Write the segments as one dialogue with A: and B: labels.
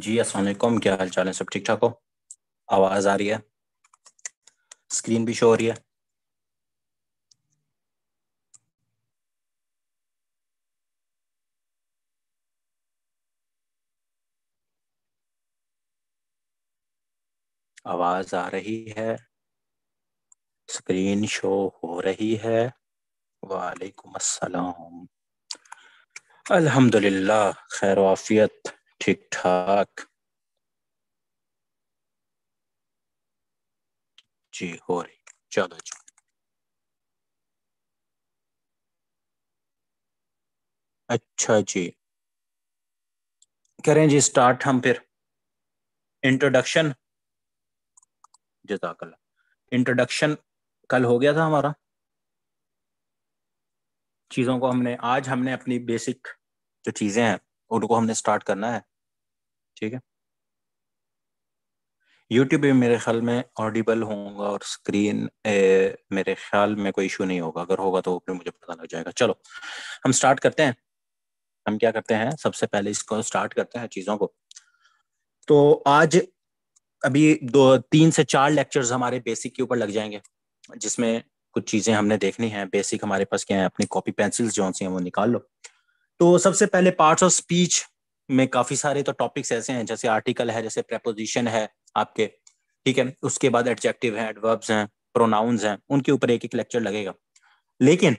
A: जी असलम क्या हाल चाल है सब ठीक ठाक हो आवाज़ आ रही है स्क्रीन भी शो हो रही है आवाज़ आ रही है स्क्रीन शो हो रही है वालेकुम अस्सलाम अल्हम्दुलिल्लाह खैर वाफियत ठीक ठाक जी हो रही चलो जी अच्छा जी करें जी स्टार्ट हम फिर इंट्रोडक्शन जजाकल्ला इंट्रोडक्शन कल हो गया था हमारा चीज़ों को हमने आज हमने अपनी बेसिक जो चीज़ें हैं उनको हमने स्टार्ट करना है ठीक है यूट्यूब भी मेरे ख्याल में ऑडिबल होगा और स्क्रीन ए, मेरे ख्याल में कोई इशू नहीं होगा अगर होगा तो फिर मुझे पता लग जाएगा चलो हम स्टार्ट करते हैं हम क्या करते हैं सबसे पहले इसको स्टार्ट करते हैं चीज़ों को तो आज अभी दो तीन से चार लेक्चर्स हमारे बेसिक के ऊपर लग जाएंगे जिसमें कुछ चीज़ें हमने देखनी है बेसिक हमारे पास क्या है अपनी कॉपी पेंसिल्स जो सी हैं वो निकाल लो तो सबसे पहले पार्ट्स ऑफ स्पीच में काफी सारे तो टॉपिक्स ऐसे हैं जैसे आर्टिकल है जैसे प्रेपोजिशन है आपके ठीक है उसके बाद एडजेक्टिव है एडवर्ब्स हैं प्रोनाउंस हैं उनके ऊपर एक एक लेक्चर लगेगा लेकिन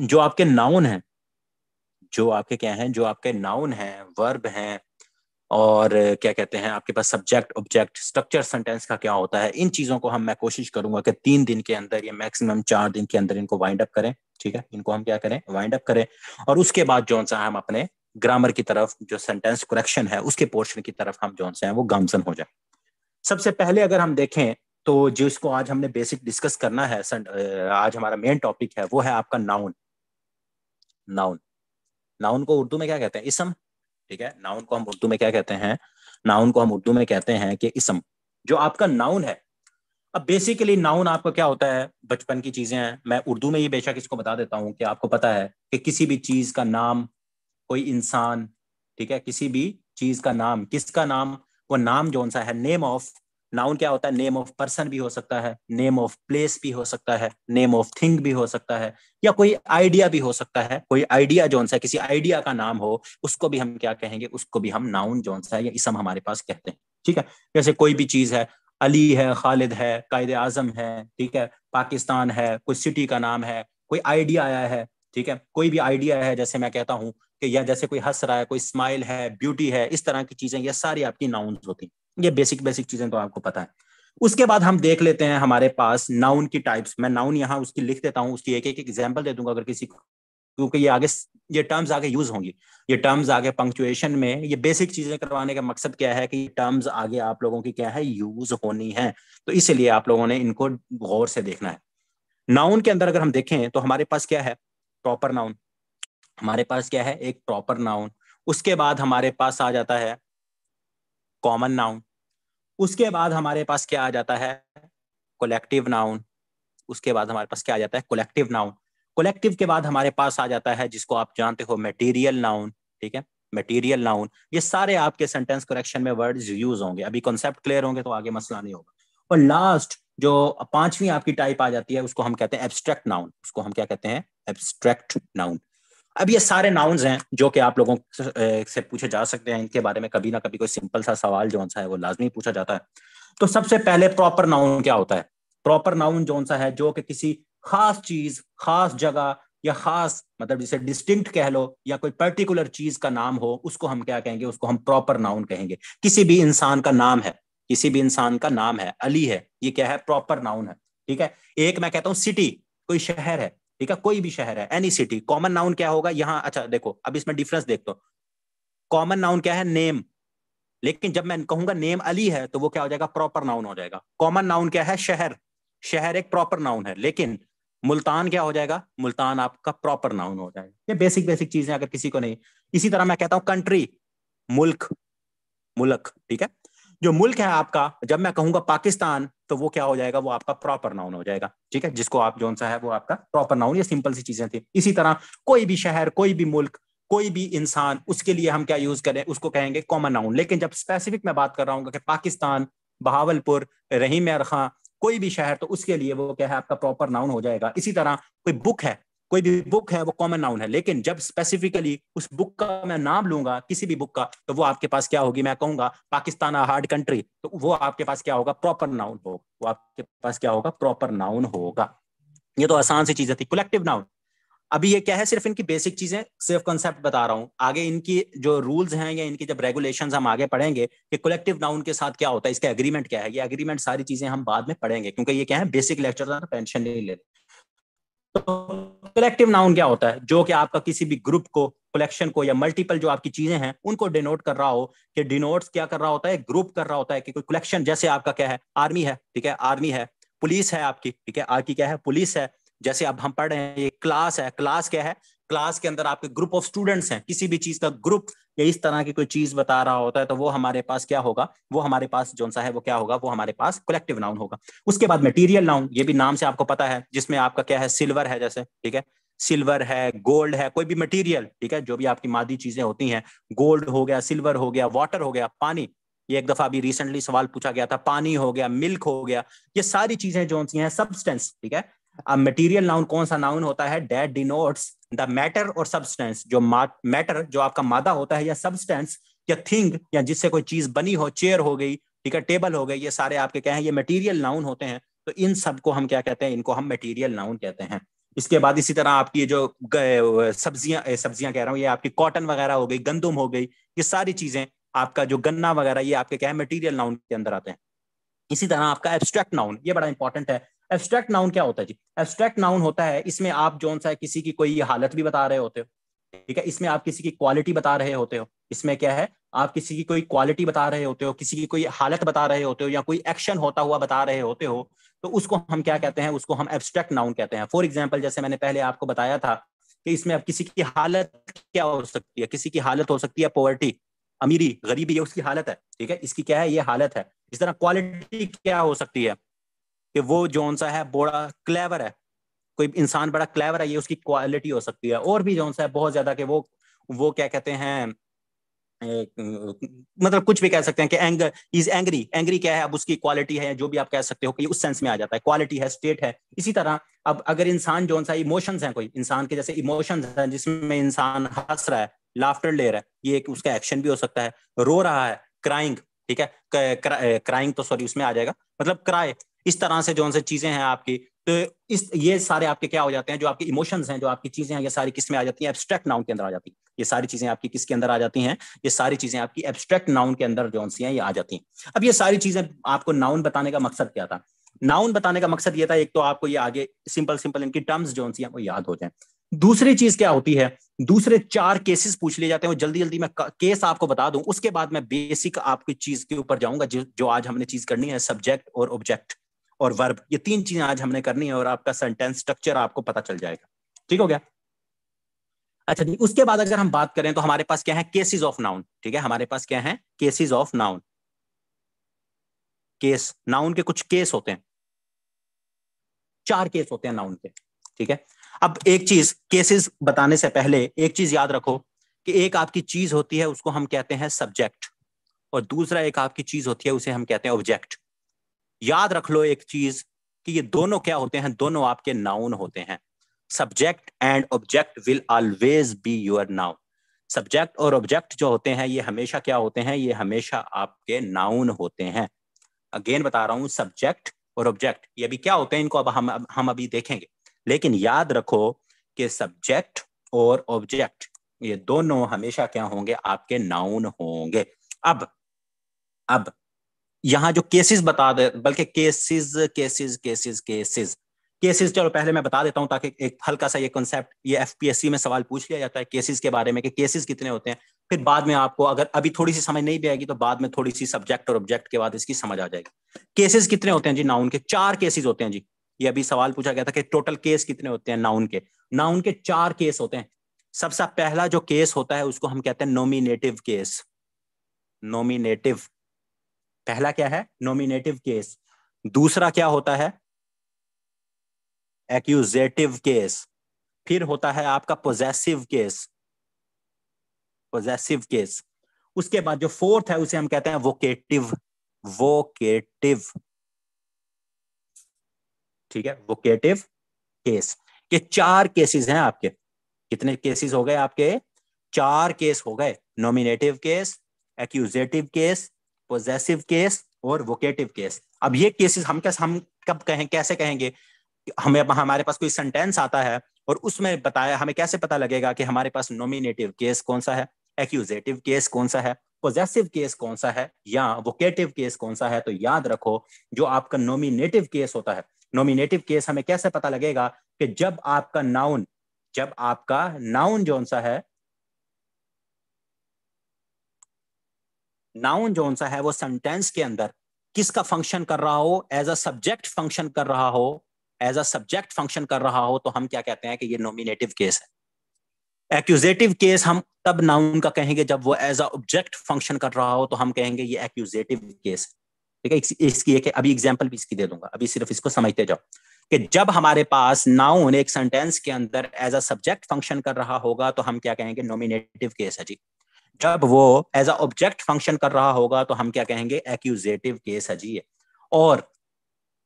A: जो आपके नाउन हैं जो आपके क्या हैं जो आपके नाउन हैं वर्ब हैं और क्या कहते हैं आपके पास सब्जेक्ट ऑब्जेक्ट स्ट्रक्चर सेंटेंस का क्या होता है इन चीजों को हम मैं कोशिश करूंगा कि तीन दिन के अंदर या मैक्सिमम चार दिन के अंदर इनको वाइंड अप करें ठीक है इनको हम क्या करें वाइंड अप करें और उसके बाद जो सा हम अपने ग्रामर की तरफ जो सेंटेंस करेक्शन है उसके पोर्शन की तरफ हम जो है वो गामसन हो जाए सबसे पहले अगर हम देखें तो जिसको आज हमने बेसिक डिस्कस करना है आज हमारा मेन टॉपिक है वो है आपका नाउन नाउन नाउन को उर्दू में क्या कहते हैं इसम ठीक है नाउन को हम उर्दू में क्या कहते हैं नाउन को हम उर्दू में कहते हैं कि इसम जो आपका नाउन है अब बेसिकली नाउन आपका क्या होता है बचपन की चीजें हैं मैं उर्दू में ही बेशक इसको बता देता हूं कि आपको पता है कि किसी भी चीज का नाम कोई इंसान ठीक है किसी भी चीज का नाम किसका नाम वो नाम जौन सा है नेम ऑफ नाउन क्या होता है नेम ऑफ पर्सन भी हो सकता है नेम ऑफ प्लेस भी हो सकता है नेम ऑफ थिंग भी हो सकता है या कोई आइडिया भी हो सकता है कोई आइडिया जो सा किसी आइडिया का नाम हो उसको भी हम क्या कहेंगे उसको भी हम नाउन जोन सा है या इसम हमारे पास कहते हैं ठीक है जैसे कोई भी चीज है अली है खालिद है कायद आजम है ठीक है पाकिस्तान है कोई सिटी का नाम है कोई आइडिया आया है ठीक है कोई भी आइडिया है जैसे मैं कहता हूँ कि या जैसे कोई हंस रहा है कोई स्माइल है ब्यूटी है इस तरह की चीजें ये सारी आपकी नाउन होती हैं ये बेसिक बेसिक चीजें तो आपको पता है उसके बाद हम देख लेते हैं हमारे पास नाउन की टाइप्स मैं नाउन यहाँ उसकी लिख देता हूँ उसकी एक एक एग्जाम्पल दे दूंगा अगर किसी को क्योंकि ये आगे ये टर्म्स आगे यूज होंगी ये टर्म्स आगे पंक्चुएशन में ये बेसिक चीजें करवाने का मकसद क्या है कि टर्म्स आगे आप लोगों की क्या है यूज होनी है तो इसीलिए आप लोगों ने इनको गौर से देखना है नाउन के अंदर अगर हम देखें तो हमारे पास क्या है प्रॉपर नाउन हमारे पास क्या है एक प्रॉपर नाउन उसके बाद हमारे पास आ जाता है कॉमन नाउन उसके बाद हमारे पास क्या आ जाता है कोलेक्टिव नाउन उसके बाद हमारे पास क्या आ जाता है कोलेक्टिव नाउन कोलेक्टिव के बाद हमारे पास आ जाता है जिसको आप जानते हो मेटीरियल नाउन ठीक है मटेरियल नाउन ये सारे आपके सेंटेंस करेक्शन में वर्ड्स यूज होंगे अभी कॉन्सेप्ट क्लियर होंगे तो आगे मसला नहीं होगा और लास्ट जो पांचवी आपकी टाइप आ जाती है उसको हम कहते हैं एब्स्ट्रैक्ट नाउन उसको हम क्या कहते हैं एब्स्ट्रैक्ट नाउन अब ये सारे नाउन्स हैं जो कि आप लोगों से पूछे जा सकते हैं इनके बारे में कभी ना कभी कोई सिंपल सा सवाल जो सा है वो लाजमी पूछा जाता है तो सबसे पहले प्रॉपर नाउन क्या होता है प्रॉपर नाउन जो सा है जो कि किसी खास चीज खास जगह या खास मतलब जिसे डिस्टिंक्ट कह लो या कोई पर्टिकुलर चीज का नाम हो उसको हम क्या कहेंगे उसको हम प्रॉपर नाउन कहेंगे किसी भी इंसान का नाम है किसी भी इंसान का नाम है अली है ये क्या है प्रॉपर नाउन है ठीक है एक मैं कहता हूँ सिटी कोई शहर है ठीक है कोई भी शहर है एनी सिटी कॉमन नाउन क्या होगा यहाँ अच्छा देखो अब इसमें डिफरेंस देख दो कॉमन नाउन क्या है नेम लेकिन जब मैं कहूंगा नेम अली है तो वो क्या हो जाएगा प्रॉपर नाउन हो जाएगा कॉमन नाउन क्या है शहर शहर एक प्रॉपर नाउन है लेकिन मुल्तान क्या हो जाएगा मुल्तान आपका प्रॉपर नाउन हो जाएगा ये बेसिक बेसिक चीजें अगर किसी को नहीं इसी तरह मैं कहता हूं कंट्री मुल्क मुल्क ठीक है जो मुल्क है आपका जब मैं कहूंगा पाकिस्तान तो वो क्या हो जाएगा वो आपका प्रॉपर नाउन हो जाएगा ठीक है जिसको आप जोन सा है वो आपका प्रॉपर नाउन ये सिंपल सी चीजें थी इसी तरह कोई भी शहर कोई भी मुल्क कोई भी इंसान उसके लिए हम क्या यूज करें उसको कहेंगे कॉमन नाउन लेकिन जब स्पेसिफिक मैं बात कर रहा हूँ कि पाकिस्तान बहावलपुर रहीम खां कोई भी शहर तो उसके लिए वो क्या है आपका प्रॉपर नाउन हो जाएगा इसी तरह कोई बुक है कोई भी बुक है वो कॉमन नाउन है लेकिन जब स्पेसिफिकली उस बुक का मैं नाम लूंगा किसी भी बुक का तो वो आपके पास क्या होगी मैं कहूंगा पाकिस्तान आ हार्ड कंट्री तो वो आपके पास क्या होगा प्रॉपर नाउन होगा वो आपके पास क्या होगा प्रॉपर नाउन होगा ये तो आसान सी चीजें थी कलेक्टिव नाउन अभी ये क्या है सिर्फ इनकी बेसिक चीजें सिर्फ कॉन्सेप्ट बता रहा हूँ आगे इनकी जो रूल्स हैं या इनकी जब रेगुलेशन हम आगे पढ़ेंगे कि कलेक्टिव नाउन के साथ क्या होता है इसका एग्रीमेंट क्या है ये एग्रीमेंट सारी चीजें हम बाद में पढ़ेंगे क्योंकि ये क्या है बेसिक लेक्चर पेंशन नहीं लेते कलेक्टिव तो नाउन क्या होता है जो कि आपका किसी भी ग्रुप को कलेक्शन को या मल्टीपल जो आपकी चीजें हैं उनको डिनोट कर रहा हो कि डिनोट क्या कर रहा होता है ग्रुप कर रहा होता है कि कोई कलेक्शन जैसे आपका क्या है आर्मी है ठीक है आर्मी है पुलिस है आपकी ठीक है आपकी क्या है पुलिस है जैसे अब हम पढ़ रहे हैं ये क्लास है क्लास क्या है क्लास के अंदर आपके ग्रुप ऑफ स्टूडेंट्स हैं किसी भी चीज का ग्रुप या इस तरह की कोई चीज बता रहा होता है तो वो हमारे पास क्या होगा वो हमारे पास जो सा है वो क्या होगा वो हमारे पास कलेक्टिव नाउन होगा उसके बाद मटीरियल नाउन ये भी नाम से आपको पता है जिसमें आपका क्या है सिल्वर है जैसे ठीक है सिल्वर है गोल्ड है कोई भी मटेरियल ठीक है जो भी आपकी मादी चीजें होती हैं गोल्ड हो गया सिल्वर हो गया वाटर हो गया पानी ये एक दफा अभी रिसेंटली सवाल पूछा गया था पानी हो गया मिल्क हो गया ये सारी चीजें जो सी हैं सब्सटेंस ठीक है अब मटेरियल नाउन कौन सा नाउन होता है डेट डिनोट्स द मैटर और सब्सटेंस जो मैटर जो आपका मादा होता है या सब्सटेंस या थिंग या जिससे कोई चीज बनी हो चेयर हो गई ठीक है टेबल हो गई ये सारे आपके क्या है ये मटेरियल नाउन होते हैं तो इन सब को हम क्या कहते हैं इनको हम मटेरियल नाउन कहते हैं इसके बाद इसी तरह आपकी जो सब्जियां सब्जियां कह रहा हूँ ये आपकी कॉटन वगैरह हो गई गंदुम हो गई ये सारी चीजें आपका जो गन्ना वगैरह ये आपके क्या है मटीरियल नाउन के अंदर आते हैं इसी तरह आपका एब्स्ट्रैक्ट नाउन ये बड़ा इंपॉर्टेंट है एब्स्ट्रैक्ट नाउन क्या होता है जी एब्स्ट्रैक्ट नाउन होता है इसमें आप जो सा किसी की कोई हालत भी बता रहे होते हो ठीक है इसमें आप किसी की क्वालिटी बता रहे होते हो इसमें क्या है आप किसी की कोई क्वालिटी बता रहे होते हो किसी की कोई हालत बता रहे होते हो या कोई एक्शन होता हुआ बता रहे होते हो तो उसको हम क्या कहते हैं उसको हम एब्स्ट्रैक्ट नाउन कहते हैं फॉर एग्जाम्पल जैसे मैंने पहले आपको बताया था कि इसमें अब किसी की हालत क्या हो सकती है किसी की हालत हो सकती है पॉवर्टी अमीरी गरीबी ये उसकी हालत है ठीक है इसकी क्या है ये हालत है इस तरह क्वालिटी क्या हो सकती है कि वो जौन सा है बड़ा क्लेवर है कोई इंसान बड़ा क्लेवर है ये उसकी क्वालिटी हो सकती है और भी जौन सा है बहुत ज्यादा कि वो वो क्या कहते हैं मतलब कुछ भी कह सकते हैं कि एंग इज एंग्री एंग्री क्या है अब उसकी क्वालिटी है जो भी आप कह सकते हो कि उस सेंस में आ जाता है क्वालिटी है स्टेट है इसी तरह अब अगर इंसान जो सा इमोशंस हैं कोई इंसान के जैसे इमोशंस हैं जिसमें इंसान हंस रहा है लाफ्टर ले रहा है ये एक उसका एक्शन भी हो सकता है रो रहा है क्राइंग ठीक है क्राइंग तो सॉरी उसमें आ जाएगा मतलब क्राई इस तरह से जो उनसे चीजें हैं आपकी तो इस ये सारे आपके क्या हो जाते हैं जो आपके इमोशंस हैं जो आपकी चीजें हैं ये सारी किस में आ जाती हैं एब्स्ट्रैक्ट नाउन के अंदर आ जाती हैं ये सारी चीजें आपकी किसके अंदर आ जाती हैं ये सारी चीजें आपकी एब्स्ट्रैक्ट नाउन के अंदर जो सी हैं ये आ जाती हैं अब ये सारी चीजें आपको नाउन बताने का मकसद क्या था नाउन बताने का मकसद ये था एक तो आपको ये आगे सिंपल सिंपल इनकी टर्म्स जो सी हैं वो याद हो जाए दूसरी चीज क्या होती है दूसरे चार केसेस पूछ लिए जाते हैं जल्दी जल्दी मैं केस आपको बता दूं उसके बाद मैं बेसिक आपकी चीज के ऊपर जाऊंगा जो आज हमने चीज करनी है सब्जेक्ट और ऑब्जेक्ट और वर्ब ये तीन चीजें आज हमने करनी है और आपका सेंटेंस स्ट्रक्चर आपको पता चल जाएगा ठीक हो गया अच्छा जी उसके बाद अगर हम बात करें तो हमारे पास क्या है केसेस ऑफ नाउन ठीक है हमारे पास क्या है cases of noun case noun के कुछ केस होते हैं चार केस होते हैं नाउन के ठीक है अब एक चीज केसेस बताने से पहले एक चीज याद रखो कि एक आपकी चीज होती है उसको हम कहते हैं सब्जेक्ट और दूसरा एक आपकी चीज होती है उसे हम कहते हैं ऑब्जेक्ट याद रख लो एक चीज कि ये दोनों क्या होते हैं दोनों आपके नाउन होते हैं subject and object will always be your noun subject और ऑब्जेक्ट जो होते हैं ये हमेशा क्या होते हैं ये हमेशा आपके नाउन होते हैं अगेन बता रहा हूं सब्जेक्ट और ऑब्जेक्ट ये अभी क्या होते हैं इनको अब हम हम अभी देखेंगे लेकिन याद रखो कि सब्जेक्ट और ऑब्जेक्ट ये दोनों हमेशा क्या होंगे आपके नाउन होंगे अब अब यहाँ जो केसेस बता दे बल्कि cases cases cases cases cases चलो पहले मैं बता देता हूँ ताकि एक हल्का सा ये कॉन्सेप्ट ये एफ में सवाल पूछ लिया जाता है केसेस के बारे में कि केसेस कितने होते हैं फिर बाद में आपको अगर अभी थोड़ी सी समझ नहीं भी आएगी तो बाद में थोड़ी सी सब्जेक्ट और ऑब्जेक्ट के बाद इसकी समझ आ जाएगी केसेस कितने होते हैं जी नाउन के चार केसेस होते हैं जी ये अभी सवाल पूछा गया था कि टोटल केस कितने होते हैं नाउन के नाउन के चार केस होते हैं सबसे पहला जो केस होता है उसको हम कहते हैं नोमिनेटिव केस नोमिनेटिव पहला क्या है नॉमिनेटिव केस दूसरा क्या होता है एक्यूजेटिव केस फिर होता है आपका पोजेसिव केस पोजेसिव केस उसके बाद जो फोर्थ है उसे हम कहते हैं वोकेटिव वोकेटिव ठीक है वोकेटिव केस के चार केसेस हैं आपके कितने केसेस हो गए आपके चार केस हो गए nominative case accusative case possessive case और वोकेटिव केस अब ये केसेस हम कैसे हम कब कहें कैसे कहेंगे हमें हमारे पास कोई सेंटेंस आता है और उसमें बताया हमें कैसे पता लगेगा कि हमारे पास नोमिनेटिव केस कौन सा है एक्यूजेटिव केस कौन सा है पोजेसिव केस कौन सा है या वोकेटिव केस कौन सा है तो याद रखो जो आपका नोमिनेटिव केस होता है नोमिनेटिव केस हमें कैसे पता लगेगा कि जब आपका नाउन जब आपका नाउन जो सा है नाउन जोन सा है वो सेंटेंस के अंदर किसका फंक्शन कर रहा हो एज अ सब्जेक्ट फंक्शन कर रहा हो एज अ सब्जेक्ट फंक्शन कर रहा हो तो हम क्या कहते हैं कि ये नोमिनेटिव केस है एक्यूजेटिव केस हम तब नाउन का कहेंगे जब वो एज अ ऑब्जेक्ट फंक्शन कर रहा हो तो हम कहेंगे ये एक्यूजेटिव केस है ठीक है इसकी एक अभी एग्जाम्पल भी इसकी दे दूंगा अभी सिर्फ इसको समझते जाओ कि जब हमारे पास नाउन एक सेंटेंस के अंदर एज अ सब्जेक्ट फंक्शन कर रहा होगा तो हम क्या कहेंगे नोमिनेटिव केस है जी जब वो एज अ ऑब्जेक्ट फंक्शन कर रहा होगा तो हम क्या कहेंगे एक्यूजेटिव केस है जी और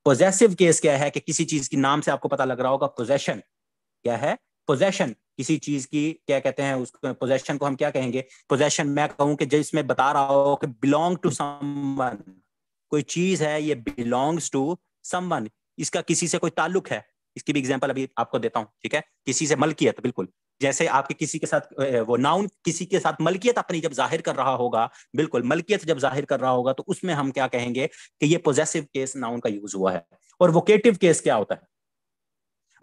A: पोजेसिव केस क्या है कि किसी चीज की नाम से आपको पता लग रहा होगा पोजेशन क्या है पोजेशन किसी चीज की क्या कहते हैं उसको पोजेशन को हम क्या कहेंगे पोजेशन मैं कहूं कि जिसमें बता रहा हो कि बिलोंग टू समवन कोई चीज है ये बिलोंग्स टू समवन इसका किसी से कोई ताल्लुक है इसकी भी एग्जाम्पल अभी आपको देता हूं ठीक है किसी से मलकियत तो बिल्कुल जैसे आपके किसी के साथ वो नाउन किसी के साथ मलकियत अपनी जब जाहिर कर रहा होगा बिल्कुल मलकियत जब जाहिर कर रहा होगा तो उसमें हम क्या कहेंगे कि ये पोजेसिव केस नाउन का यूज हुआ है और वोकेटिव केस क्या होता है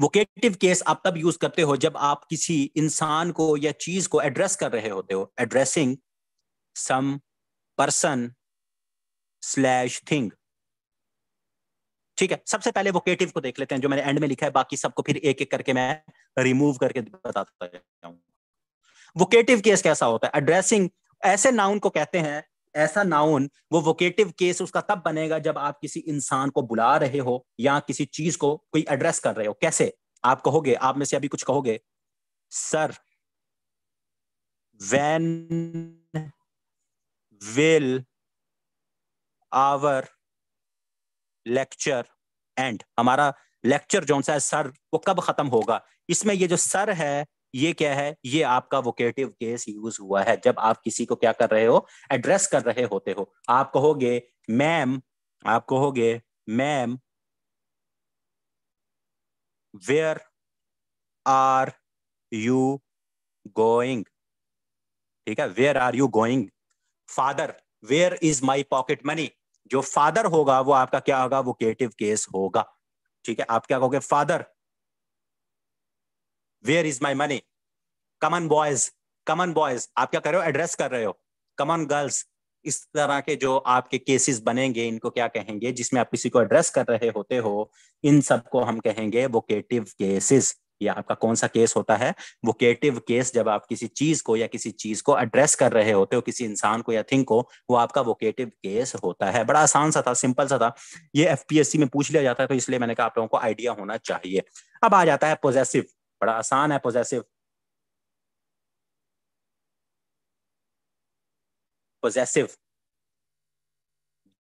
A: वोकेटिव केस आप तब यूज करते हो जब आप किसी इंसान को या चीज को एड्रेस कर रहे होते हो addressing some person slash thing ठीक है सबसे पहले वोकेटिव को देख लेते हैं जो मैंने एंड में लिखा है बाकी सबको फिर एक एक करके मैं रिमूव करके बताता जाऊंगा वोकेटिव केस कैसा होता है एड्रेसिंग ऐसे नाउन को कहते हैं ऐसा नाउन वो वोकेटिव केस उसका तब बनेगा जब आप किसी इंसान को बुला रहे हो या किसी चीज को कोई एड्रेस कर रहे हो कैसे आप कहोगे आप में से अभी कुछ कहोगे sir when will our lecture end हमारा लेक्चर जो सा है सर वो कब खत्म होगा इसमें ये जो सर है ये क्या है ये आपका वोकेटिव केस यूज हुआ है जब आप किसी को क्या कर रहे हो एड्रेस कर रहे होते हो आप कहोगे मैम आप कहोगे ma'am where are you going ठीक है where are you going father where is my pocket money जो फादर होगा वो आपका क्या होगा वोकेटिव केस होगा ठीक है आप क्या कहोगे father where is my money come on boys come on boys आप क्या कर रहे हो एड्रेस कर रहे हो कमन गर्ल्स इस तरह के जो आपके केसेस बनेंगे इनको क्या कहेंगे जिसमें आप किसी को एड्रेस कर रहे होते हो इन सबको हम कहेंगे वोकेटिव केसेस या आपका कौन सा केस होता है वोकेटिव केस जब आप किसी चीज को या किसी चीज को एड्रेस कर रहे होते हो किसी इंसान को या थिंग को वो आपका वोकेटिव केस होता है बड़ा आसान सा था सिंपल सा था ये एफ में पूछ लिया जाता है तो इसलिए मैंने कहा आप लोगों को आइडिया होना चाहिए अब आ जाता है पोजेसिव बड़ा आसान है possessive possessive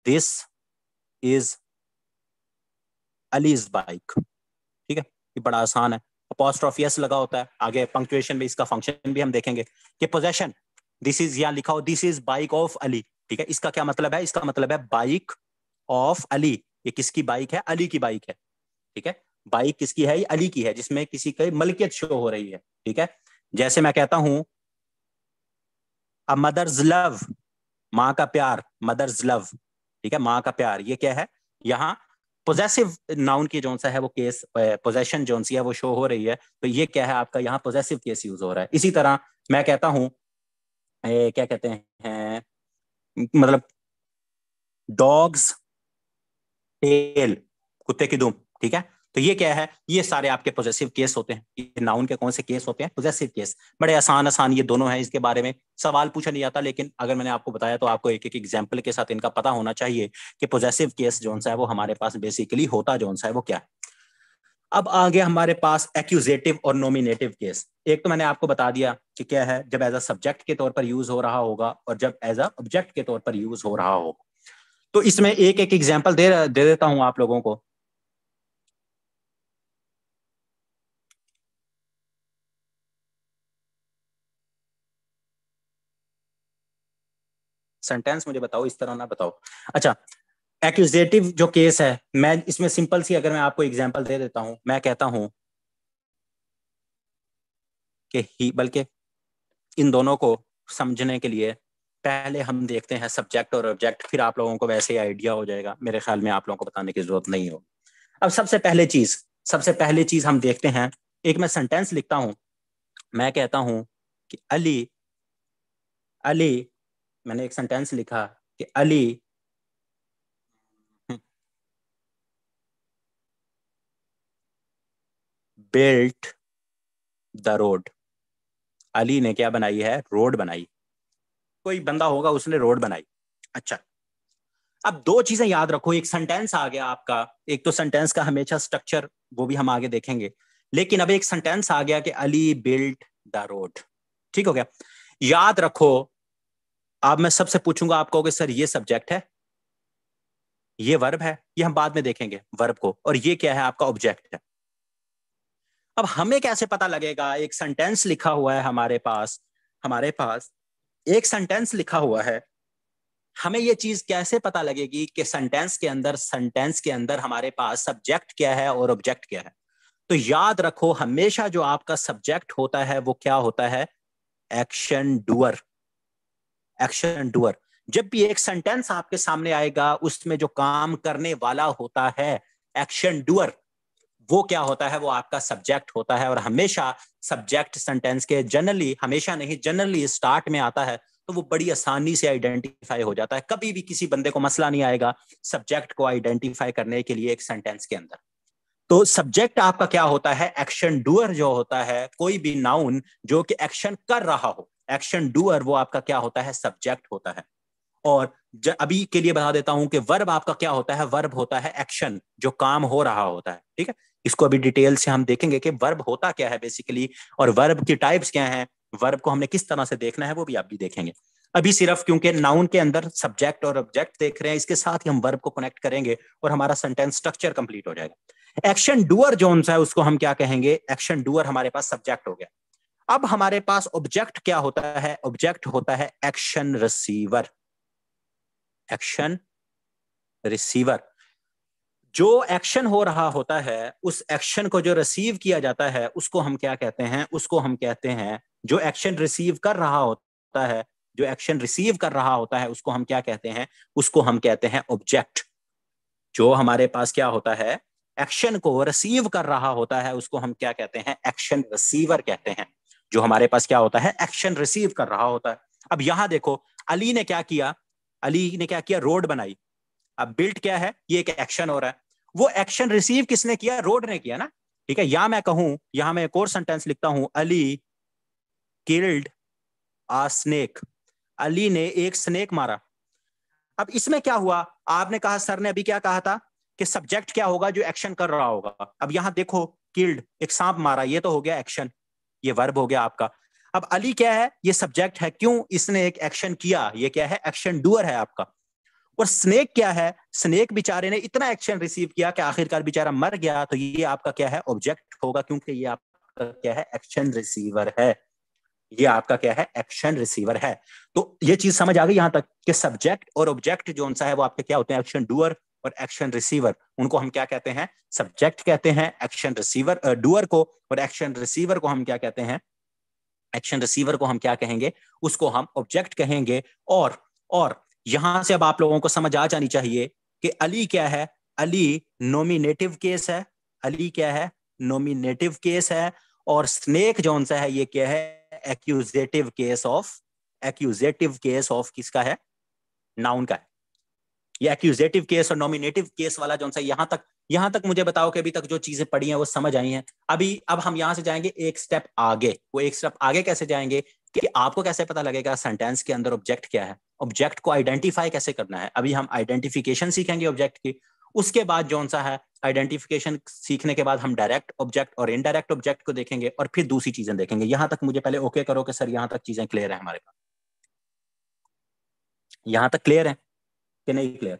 A: this is Ali's bike ठीक है ये बड़ा आसान है apostrophe s yes लगा होता है आगे पंक्चुएशन में इसका फंक्शन भी हम देखेंगे कि पोजेशन दिस इज यहाँ लिखा हो this is bike of Ali ठीक है इसका क्या मतलब है इसका मतलब है बाइक ऑफ अली ये किसकी बाइक है अली की बाइक है ठीक है बाइक किसकी है ये अली की है जिसमें किसी की मलकियत शो हो रही है ठीक है जैसे मैं कहता हूं अ मदर्स लव माँ का प्यार मदर्स लव ठीक है माँ का प्यार ये क्या है यहाँ पोजेसिव नाउन की जोन सा है वो केस पोजेशन जोन सी है वो शो हो रही है तो ये क्या है आपका यहाँ पोजेसिव केस यूज हो रहा है इसी तरह मैं कहता ए, क्या कहते हैं मतलब डॉग्स टेल कुत्ते की दुम ठीक है तो ये क्या है ये सारे आपके पोजेसिव केस होते हैं ये नाउन के कौन से केस होते हैं पोजेसिव केस बड़े आसान आसान ये दोनों हैं इसके बारे में सवाल पूछा नहीं जाता लेकिन अगर मैंने आपको बताया तो आपको एक एक एग्जाम्पल के साथ इनका पता होना चाहिए कि पोजेसिव केस जो है वो हमारे पास बेसिकली होता जो है वो क्या है अब आ गया हमारे पास एक्यूजेटिव और नोमिनेटिव केस एक तो मैंने आपको बता दिया कि क्या है जब एज अ सब्जेक्ट के तौर पर यूज हो रहा होगा और जब एज अ ऑब्जेक्ट के तौर पर यूज हो रहा होगा तो इसमें एक एक एग्जाम्पल दे दे देता हूं आप लोगों को सेंटेंस मुझे बताओ इस तरह ना बताओ अच्छा एक्यूजेटिव जो केस है मैं इसमें सिंपल सी अगर मैं आपको एग्जाम्पल दे देता हूं मैं कहता हूं कि ही बल्कि इन दोनों को समझने के लिए पहले हम देखते हैं सब्जेक्ट और ऑब्जेक्ट फिर आप लोगों को वैसे ही आइडिया हो जाएगा मेरे ख्याल में आप लोगों को बताने की जरूरत नहीं हो अब सबसे पहले चीज सबसे पहले चीज हम देखते हैं एक मैं सेंटेंस लिखता हूं मैं कहता हूं कि अली अली मैंने एक सेंटेंस लिखा कि Ali built the road Ali ने क्या बनाई है रोड बनाई कोई बंदा होगा उसने रोड बनाई अच्छा अब दो चीजें याद रखो एक सेंटेंस आ गया आपका एक तो सेंटेंस का हमेशा स्ट्रक्चर वो भी हम आगे देखेंगे लेकिन अब एक सेंटेंस आ गया कि अली बिल्ट द रोड ठीक हो गया याद रखो अब मैं सबसे पूछूंगा आप कहोगे सर ये सब्जेक्ट है ये वर्ब है ये हम बाद में देखेंगे वर्ब को और ये क्या है आपका ऑब्जेक्ट है अब हमें कैसे पता लगेगा एक सेंटेंस लिखा हुआ है हमारे पास हमारे पास एक सेंटेंस लिखा हुआ है हमें यह चीज कैसे पता लगेगी कि सेंटेंस के अंदर सेंटेंस के अंदर हमारे पास सब्जेक्ट क्या है और ऑब्जेक्ट क्या है तो याद रखो हमेशा जो आपका सब्जेक्ट होता है वो क्या होता है एक्शन डूअर एक्शन डूअर जब भी एक सेंटेंस आपके सामने आएगा उसमें जो काम करने वाला होता है एक्शन डूअर वो क्या होता है वो आपका सब्जेक्ट होता है और हमेशा सब्जेक्ट सेंटेंस के जनरली हमेशा नहीं जनरली स्टार्ट में आता है तो वो बड़ी आसानी से आइडेंटिफाई हो जाता है कभी भी किसी बंदे को मसला नहीं आएगा सब्जेक्ट को आइडेंटिफाई करने के लिए एक सेंटेंस के अंदर तो सब्जेक्ट आपका क्या होता है एक्शन डूअर जो होता है कोई भी नाउन जो कि एक्शन कर रहा हो एक्शन डूअर वो आपका क्या होता है सब्जेक्ट होता है और अभी के लिए बता देता हूं कि वर्ब आपका क्या होता है वर्ब होता है एक्शन जो काम हो रहा होता है ठीक है इसको अभी डिटेल से हम देखेंगे कि वर्ब होता क्या है बेसिकली और वर्ब की टाइप्स क्या हैं वर्ब को हमने किस तरह से देखना है वो भी आप भी देखेंगे अभी सिर्फ क्योंकि नाउन के अंदर सब्जेक्ट और ऑब्जेक्ट देख रहे हैं इसके साथ ही हम वर्ब को कनेक्ट करेंगे और हमारा सेंटेंस स्ट्रक्चर कंप्लीट हो जाएगा एक्शन डूअर जो है उसको हम क्या कहेंगे एक्शन डूअर हमारे पास सब्जेक्ट हो गया अब हमारे पास ऑब्जेक्ट क्या होता है ऑब्जेक्ट होता है एक्शन रिसीवर एक्शन रिसीवर जो एक्शन हो रहा होता है उस एक्शन को जो रिसीव किया जाता है उसको हम क्या कहते हैं उसको हम कहते हैं जो एक्शन रिसीव कर रहा होता है जो एक्शन रिसीव कर रहा होता है उसको हम क्या कहते हैं उसको हम कहते हैं ऑब्जेक्ट जो हमारे पास क्या होता है एक्शन को रिसीव कर रहा होता है उसको हम क्या कहते हैं एक्शन रिसीवर कहते हैं जो हमारे पास क्या होता है एक्शन रिसीव कर रहा होता है अब यहां देखो अली ने क्या किया अली ने क्या किया रोड बनाई अब बिल्ट क्या है ये एक एक्शन हो रहा है वो एक्शन रिसीव किसने किया रोड ने किया ना ठीक है या मैं कहूं यहां मैं एक और सेंटेंस लिखता हूं Ali killed a snake Ali ने एक स्नेक मारा अब इसमें क्या हुआ आपने कहा सर ने अभी क्या कहा था कि सब्जेक्ट क्या होगा जो एक्शन कर रहा होगा अब यहां देखो किल्ड एक सांप मारा ये तो हो गया एक्शन ये वर्ब हो गया आपका अब अली क्या है ये सब्जेक्ट है क्यों इसने एक एक्शन किया ये क्या है एक्शन डूअर है आपका और स्नेक क्या है स्नेक बेचारे ने इतना एक्शन रिसीव किया कि आखिरकार बेचारा मर गया तो ये आपका क्या है ऑब्जेक्ट होगा क्योंकि ये आपका क्या है एक्शन रिसीवर है ये आपका क्या है एक्शन रिसीवर है तो ये चीज समझ आ गई यहां तक कि सब्जेक्ट और ऑब्जेक्ट जो सा है वो आपके क्या होते हैं एक्शन डूअर और एक्शन रिसीवर उनको हम क्या कहते हैं सब्जेक्ट कहते हैं एक्शन रिसीवर डूअर को और एक्शन रिसीवर को हम क्या कहते हैं एक्शन रिसीवर को हम क्या कहेंगे उसको हम ऑब्जेक्ट कहेंगे और और यहां से अब आप लोगों को समझ आ जानी चाहिए कि अली क्या है अली नोमिनेटिव केस है अली क्या है नोमिनेटिव केस है और स्नेक जोन सा है ये क्या है accusative case of accusative case of किसका है नाउन का है ये एक्यूजेटिव केस और नॉमिनेटिव केस वाला जो सा यहां तक यहां तक मुझे बताओ कि अभी तक जो चीजें पड़ी हैं वो समझ आई हैं अभी अब हम यहाँ से जाएंगे एक स्टेप आगे वो एक स्टेप आगे कैसे जाएंगे कि आपको कैसे पता लगेगा सेंटेंस के अंदर ऑब्जेक्ट क्या है ऑब्जेक्ट को आइडेंटिफाई कैसे करना है अभी हम आइडेंटिफिकेशन सीखेंगे ऑब्जेक्ट की उसके बाद जो सा है आइडेंटिफिकेशन सीखने के बाद हम डायरेक्ट ऑब्जेक्ट और इनडायरेक्ट ऑब्जेक्ट को देखेंगे और फिर दूसरी चीजें देखेंगे यहां तक मुझे पहले ओके करो कि सर यहां तक चीजें क्लियर है हमारे पास यहां तक क्लियर है कि नहीं क्लियर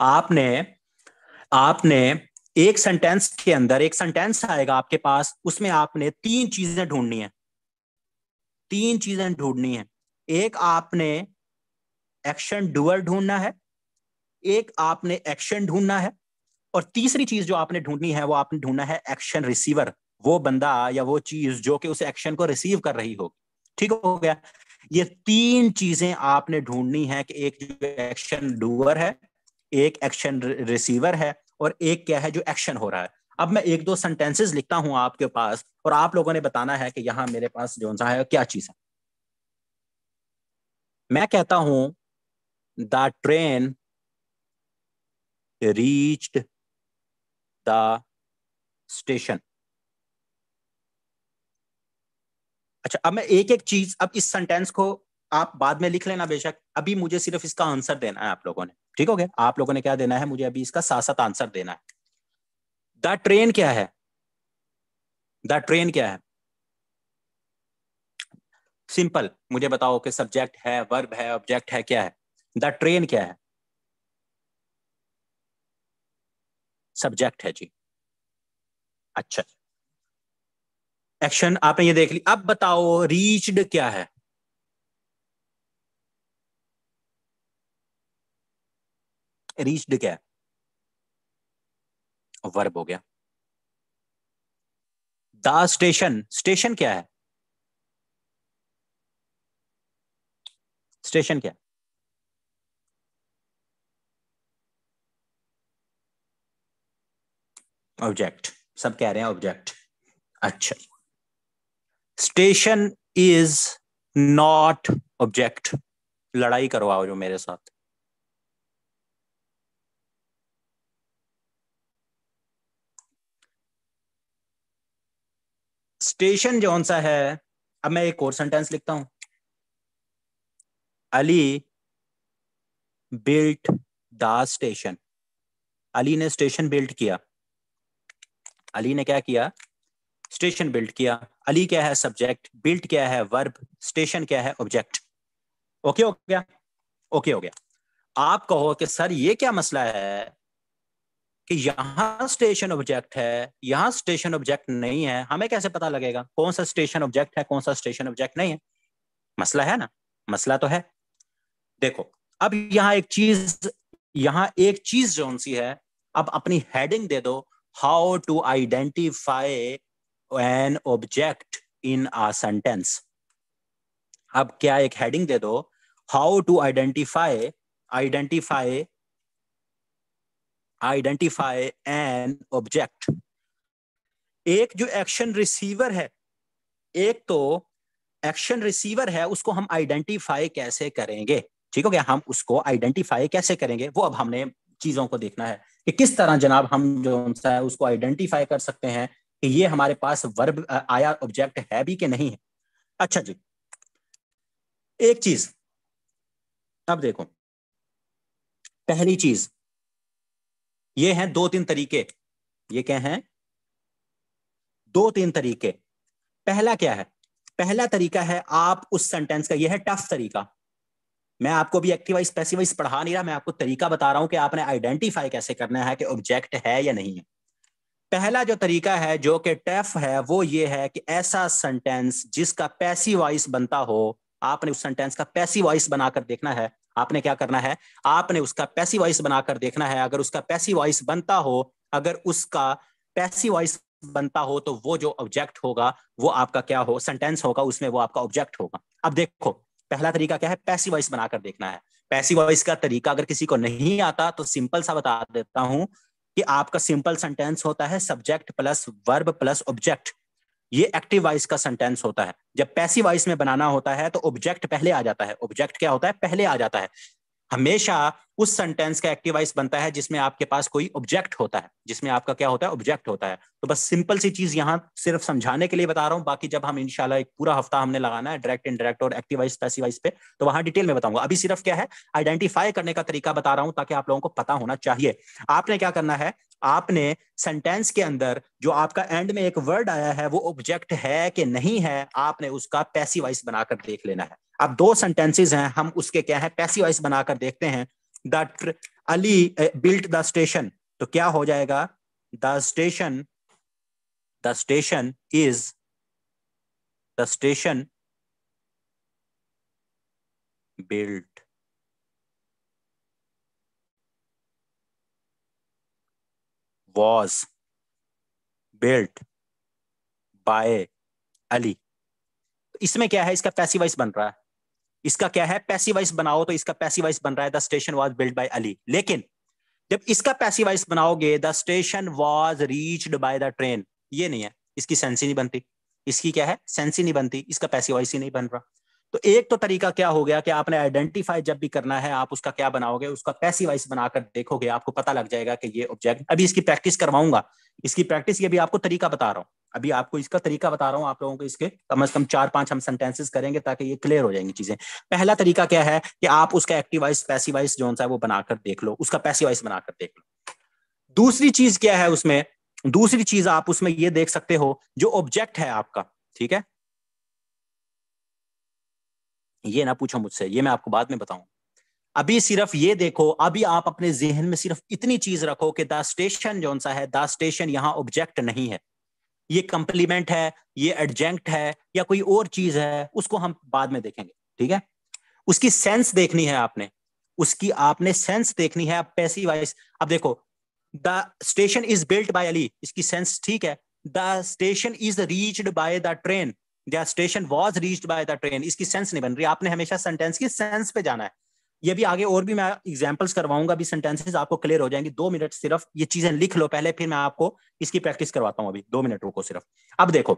A: आपने आपने एक सेंटेंस के अंदर एक सेंटेंस आएगा आपके पास उसमें आपने तीन चीजें ढूंढनी है तीन चीजें ढूंढनी है एक आपने एक्शन डुअर ढूंढना है एक आपने एक्शन ढूंढना है और तीसरी चीज जो आपने ढूंढनी है वो आपने ढूंढना है एक्शन रिसीवर वो बंदा या वो चीज जो कि उस एक्शन को रिसीव कर रही होगी ठीक हो गया ये तीन चीजें आपने ढूंढनी है कि एक जो एक्शन डूअर है एक एक्शन रिसीवर है और एक क्या है जो एक्शन हो रहा है अब मैं एक दो सेंटेंसेस लिखता हूं आपके पास और आप लोगों ने बताना है कि यहां मेरे पास जो है क्या चीज है मैं कहता हूं the train reached the station अच्छा अब मैं एक एक चीज अब इस सेंटेंस को आप बाद में लिख लेना बेशक अभी मुझे सिर्फ इसका आंसर देना है आप लोगों ने ठीक हो गया आप लोगों ने क्या देना है मुझे अभी इसका साथ साथ आंसर देना है द ट्रेन क्या है द ट्रेन क्या है सिंपल मुझे बताओ कि सब्जेक्ट है वर्ब है ऑब्जेक्ट है क्या है द ट्रेन क्या है सब्जेक्ट है जी अच्छा एक्शन आपने ये देख ली अब बताओ रीच्ड क्या है रीच्ड क्या है वर्ब हो गया द स्टेशन स्टेशन क्या है स्टेशन क्या ऑब्जेक्ट सब कह रहे हैं ऑब्जेक्ट अच्छा स्टेशन इज नॉट ऑब्जेक्ट लड़ाई करवाओ जो मेरे साथ स्टेशन जौन सा है अब मैं एक और सेंटेंस लिखता हूं Ali built the station Ali ने स्टेशन बिल्ट किया अली ने क्या किया स्टेशन बिल्ड किया अली क्या है सब्जेक्ट बिल्ट क्या है वर्ब स्टेशन क्या है ऑब्जेक्ट ओके हो गया ओके हो गया आप कहो कि सर ये क्या मसला है कि यहां स्टेशन ऑब्जेक्ट है यहां स्टेशन ऑब्जेक्ट नहीं है हमें कैसे पता लगेगा कौन सा स्टेशन ऑब्जेक्ट है कौन सा स्टेशन ऑब्जेक्ट नहीं है मसला है ना मसला तो है देखो अब यहां एक चीज यहां एक चीज जो सी है अब अपनी हेडिंग दे दो how to identify an object in a sentence अब क्या एक हेडिंग दे दो how to identify identify identify an object एक जो एक्शन रिसीवर है एक तो एक्शन रिसीवर है उसको हम आइडेंटिफाई कैसे करेंगे ठीक हो गया हम उसको आइडेंटिफाई कैसे करेंगे वो अब हमने चीजों को देखना है कि किस तरह जनाब हम जो है उसको आइडेंटिफाई कर सकते हैं कि ये हमारे पास वर्ब आया ऑब्जेक्ट है भी कि नहीं है अच्छा जी एक चीज अब देखो पहली चीज ये हैं दो तीन तरीके ये क्या हैं दो तीन तरीके पहला क्या है पहला तरीका है आप उस सेंटेंस का यह है टफ तरीका मैं आपको भी एक्टिवाइज पैसिवाइज पढ़ा नहीं रहा मैं आपको तरीका बता रहा हूं कि आपने आइडेंटिफाई कैसे करना है कि ऑब्जेक्ट है या नहीं है पहला जो तरीका है जो कि टेफ है वो ये है कि ऐसा सेंटेंस जिसका पैसी वॉइस बनता हो आपने उस सेंटेंस का पैसी वॉइस बनाकर देखना है आपने क्या करना है आपने उसका पैसी वॉइस बनाकर देखना है अगर उसका पैसी वॉइस बनता हो अगर उसका पैसी वॉइस बनता हो तो वो जो ऑब्जेक्ट होगा वो आपका क्या हो सेंटेंस होगा उसमें वो आपका ऑब्जेक्ट होगा अब देखो पहला तरीका क्या है पैसी वॉइस बनाकर देखना है पैसी वॉइस का तरीका अगर किसी को नहीं आता तो सिंपल सा बता देता हूं कि आपका सिंपल सेंटेंस होता है subject plus verb plus object ये एक्टिव वॉइस का सेंटेंस होता है जब पैसिव वॉइस में बनाना होता है तो ऑब्जेक्ट पहले आ जाता है ऑब्जेक्ट क्या होता है पहले आ जाता है हमेशा उस सेंटेंस का एक्टिवाइज बनता है जिसमें आपके पास कोई ऑब्जेक्ट होता है जिसमें आपका क्या होता है ऑब्जेक्ट होता है तो बस सिंपल सी चीज यहाँ सिर्फ समझाने के लिए बता रहा हूँ बाकी जब हम इनशाला एक पूरा हफ्ता हमने लगाना है डायरेक्ट इनडायरेक्ट और एक्टिवाइज पैसिवाइज पे तो वहां डिटेल में बताऊंगा अभी सिर्फ क्या है आइडेंटिफाई करने का तरीका बता रहा हूँ ताकि आप लोगों को पता होना चाहिए आपने क्या करना है आपने सेंटेंस के अंदर जो आपका एंड में एक वर्ड आया है वो ऑब्जेक्ट है कि नहीं है आपने उसका वाइस बनाकर देख लेना है अब दो सेंटेंसेस हैं हम उसके क्या है वाइस बनाकर देखते हैं the Ali built the station तो क्या हो जाएगा the station the station is the station built was built by Ali. इसमें क्या है इसका पैसिवाइस बन रहा है इसका क्या है पैसिवाइस बनाओ तो इसका पैसिवाइस बन रहा है the station was built by Ali लेकिन जब इसका पैसिवाइस बनाओगे the station was reached by the train ये नहीं है इसकी सेंस ही नहीं बनती इसकी क्या है सेंस ही नहीं बनती इसका पैसिवाइस ही नहीं बन रहा तो एक तो तरीका क्या हो गया कि आपने आइडेंटिफाई जब भी करना है आप उसका क्या बनाओगे उसका पैसी वाइस बनाकर देखोगे आपको पता लग जाएगा कि ये ऑब्जेक्ट अभी इसकी प्रैक्टिस करवाऊंगा इसकी प्रैक्टिस ये भी आपको तरीका बता रहा हूँ अभी आपको इसका तरीका बता रहा हूँ आप लोगों को इसके कम अज कम चार पांच हम सेंटेंसेस करेंगे ताकि ये क्लियर हो जाएंगी चीजें पहला तरीका क्या है कि आप उसका एक्टिवाइज पैसीवाइज जो है वो बनाकर देख लो उसका पैसीवाइज बनाकर देख लो दूसरी चीज क्या है उसमें दूसरी चीज आप उसमें ये देख सकते हो जो ऑब्जेक्ट है आपका ठीक है ये ना पूछो मुझसे ये मैं आपको बाद में बताऊं अभी सिर्फ ये देखो अभी आप अपने जहन में सिर्फ इतनी चीज रखो कि द स्टेशन जो सा है द स्टेशन यहाँ ऑब्जेक्ट नहीं है ये कंप्लीमेंट है ये एडजेंट है या कोई और चीज है उसको हम बाद में देखेंगे ठीक है उसकी सेंस देखनी है आपने उसकी आपने सेंस देखनी है पैसी वाइज अब देखो the station is built by Ali इसकी सेंस ठीक है the station is reached by the train station was reached by the train इसकी सेंस नहीं बन रही आपने हमेशा सेंटेंस की सेंस पे जाना है ये भी आगे और भी मैं एग्जाम्पल्स करवाऊंगा अभी सेंटेंसेस आपको क्लियर हो जाएंगे दो मिनट सिर्फ ये चीजें लिख लो पहले फिर मैं आपको इसकी प्रैक्टिस करवाता हूं अभी दो मिनट रुको सिर्फ अब देखो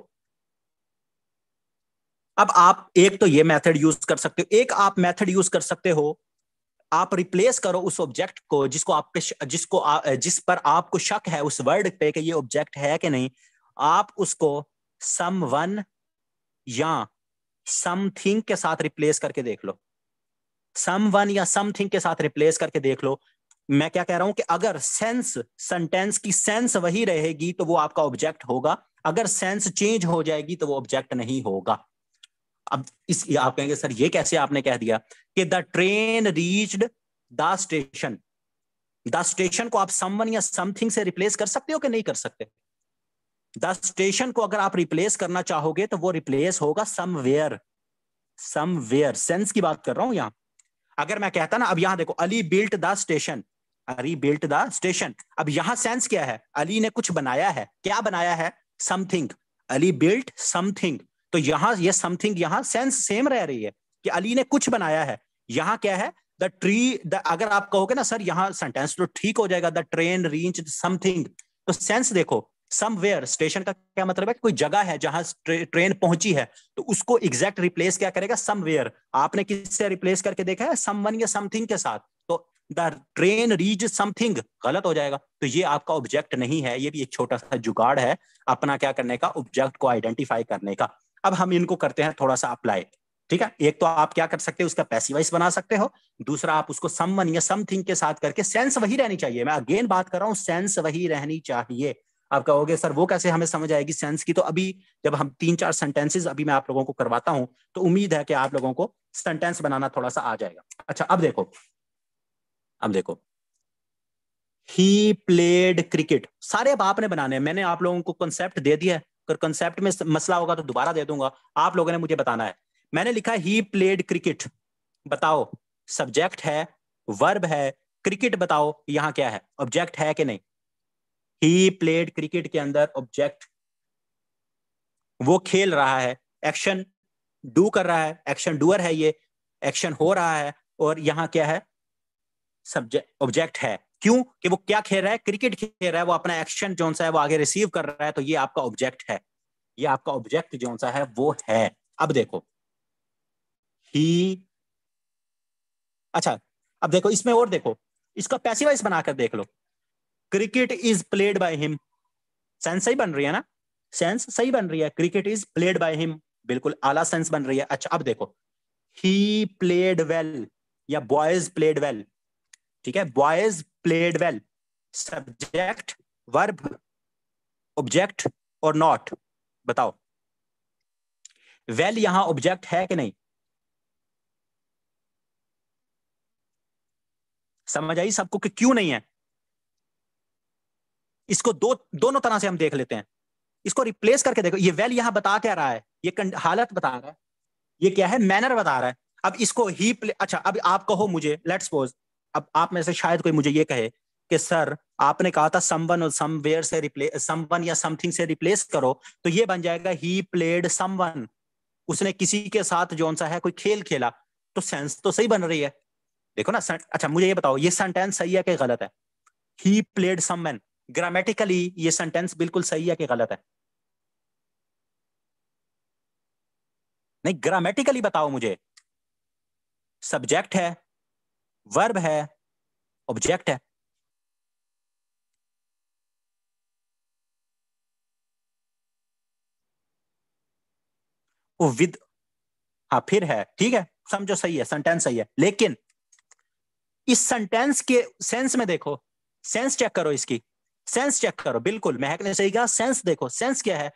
A: अब आप एक तो ये मेथड यूज कर सकते हो एक आप मेथड यूज कर सकते हो आप रिप्लेस करो उस ऑब्जेक्ट को जिसको आपके जिसको आ, जिस पर आपको शक है उस वर्ड पे कि ये ऑब्जेक्ट है कि नहीं आप उसको सम वन या समथिंग के साथ रिप्लेस करके देख लो सम वन या समथिंग के साथ रिप्लेस करके देख लो मैं क्या कह रहा हूं कि अगर सेंस सेंटेंस की सेंस वही रहेगी तो वो आपका ऑब्जेक्ट होगा अगर सेंस चेंज हो जाएगी तो वो ऑब्जेक्ट नहीं होगा अब इस आप कहेंगे सर ये कैसे आपने कह दिया कि the train reached the station the station को आप समवन या समथिंग से रिप्लेस कर सकते हो कि नहीं कर सकते द स्टेशन को अगर आप रिप्लेस करना चाहोगे तो वो रिप्लेस होगा समवेयर समवेयर सेंस की बात कर रहा हूं यहां अगर मैं कहता ना अब यहां देखो Ali built the station Ali built the station अब यहां सेंस क्या है अली ने कुछ बनाया है क्या बनाया है समथिंग अली बिल्ट समथिंग तो यहां ये समथिंग यहां सेंस सेम रह रही है कि अली ने कुछ बनाया है यहां क्या है द ट्री द अगर आप कहोगे ना सर यहाँ सेंटेंस तो ठीक हो जाएगा द ट्रेन रीच समथिंग तो सेंस देखो समवेयर स्टेशन का क्या मतलब है कोई जगह है जहां ट्रे, ट्रेन पहुंची है तो उसको एग्जैक्ट रिप्लेस क्या करेगा समवेयर आपने किससे रिप्लेस करके देखा है समवन या समथिंग के साथ तो द ट्रेन रीच समथिंग गलत हो जाएगा तो ये आपका ऑब्जेक्ट नहीं है ये भी एक छोटा सा जुगाड़ है अपना क्या करने का ऑब्जेक्ट को आइडेंटिफाई करने का अब हम इनको करते हैं थोड़ा सा अप्लाई ठीक है एक तो आप क्या कर सकते हो उसका पैसिवाइस बना सकते हो दूसरा आप उसको समवन या समथिंग के साथ करके सेंस वही रहनी चाहिए मैं अगेन बात कर रहा हूँ सेंस वही रहनी चाहिए आप कहोगे सर वो कैसे हमें समझ आएगी सेंस की तो अभी जब हम तीन चार सेंटेंसेस अभी मैं आप लोगों को करवाता हूं तो उम्मीद है कि आप लोगों को सेंटेंस बनाना थोड़ा सा आ जाएगा अच्छा अब देखो अब देखो ही प्लेड क्रिकेट सारे अब आपने बनाने मैंने आप लोगों को कंसेप्ट दे दिया है अगर कंसेप्ट में मसला होगा तो दोबारा दे दूंगा आप लोगों ने मुझे बताना है मैंने लिखा ही प्लेड क्रिकेट बताओ सब्जेक्ट है वर्ब है क्रिकेट बताओ यहां क्या है ऑब्जेक्ट है कि नहीं ही प्लेड क्रिकेट के अंदर ऑब्जेक्ट वो खेल रहा है एक्शन डू कर रहा है एक्शन डूअर है ये एक्शन हो रहा है और यहाँ क्या है सब्जेक्ट ऑब्जेक्ट है क्यों कि वो क्या खेल रहा है क्रिकेट खेल रहा है वो अपना एक्शन जो सा है वो आगे रिसीव कर रहा है तो ये आपका ऑब्जेक्ट है ये आपका ऑब्जेक्ट जो सा है वो है अब देखो ही अच्छा अब देखो इसमें और देखो इसका पैसिवाइस बनाकर देख लो cricket is played by him sense सही बन रही है ना सेंस सही बन रही है cricket is played by him बिल्कुल आला सेंस बन रही है अच्छा अब देखो ही प्लेड वेल या बॉयज प्लेड वेल ठीक है boys played well subject verb object और नॉट बताओ वेल well यहां ऑब्जेक्ट है कि नहीं समझ आई सबको कि क्यों नहीं है इसको दो दोनों तरह से हम देख लेते हैं इसको रिप्लेस करके देखो ये वेल यहां बता क्या रहा है ये हालत बता रहा है ये क्या है मैनर बता रहा है अब इसको ही अच्छा अब आप कहो मुझे लेट सपोज अब आप में से शायद कोई मुझे ये कहे कि सर आपने कहा था समवन और समवेयर से रिप्लेस समवन या समथिंग से रिप्लेस करो तो ये बन जाएगा ही प्लेड समवन उसने किसी के साथ जोन सा है कोई खेल खेला तो सेंस तो सही बन रही है देखो ना अच्छा मुझे ये बताओ ये सेंटेंस सही है कि गलत है ही प्लेड समवन ग्रामेटिकली ये सेंटेंस बिल्कुल सही है कि गलत है नहीं ग्रामेटिकली बताओ मुझे सब्जेक्ट है वर्ब है ऑब्जेक्ट है विद हाँ फिर है ठीक है समझो सही है सेंटेंस सही है लेकिन इस सेंटेंस के सेंस में देखो सेंस चेक करो इसकी सेंस चेक करो बिल्कुल महक ने सही कहा सेंस देखो सेंस क्या है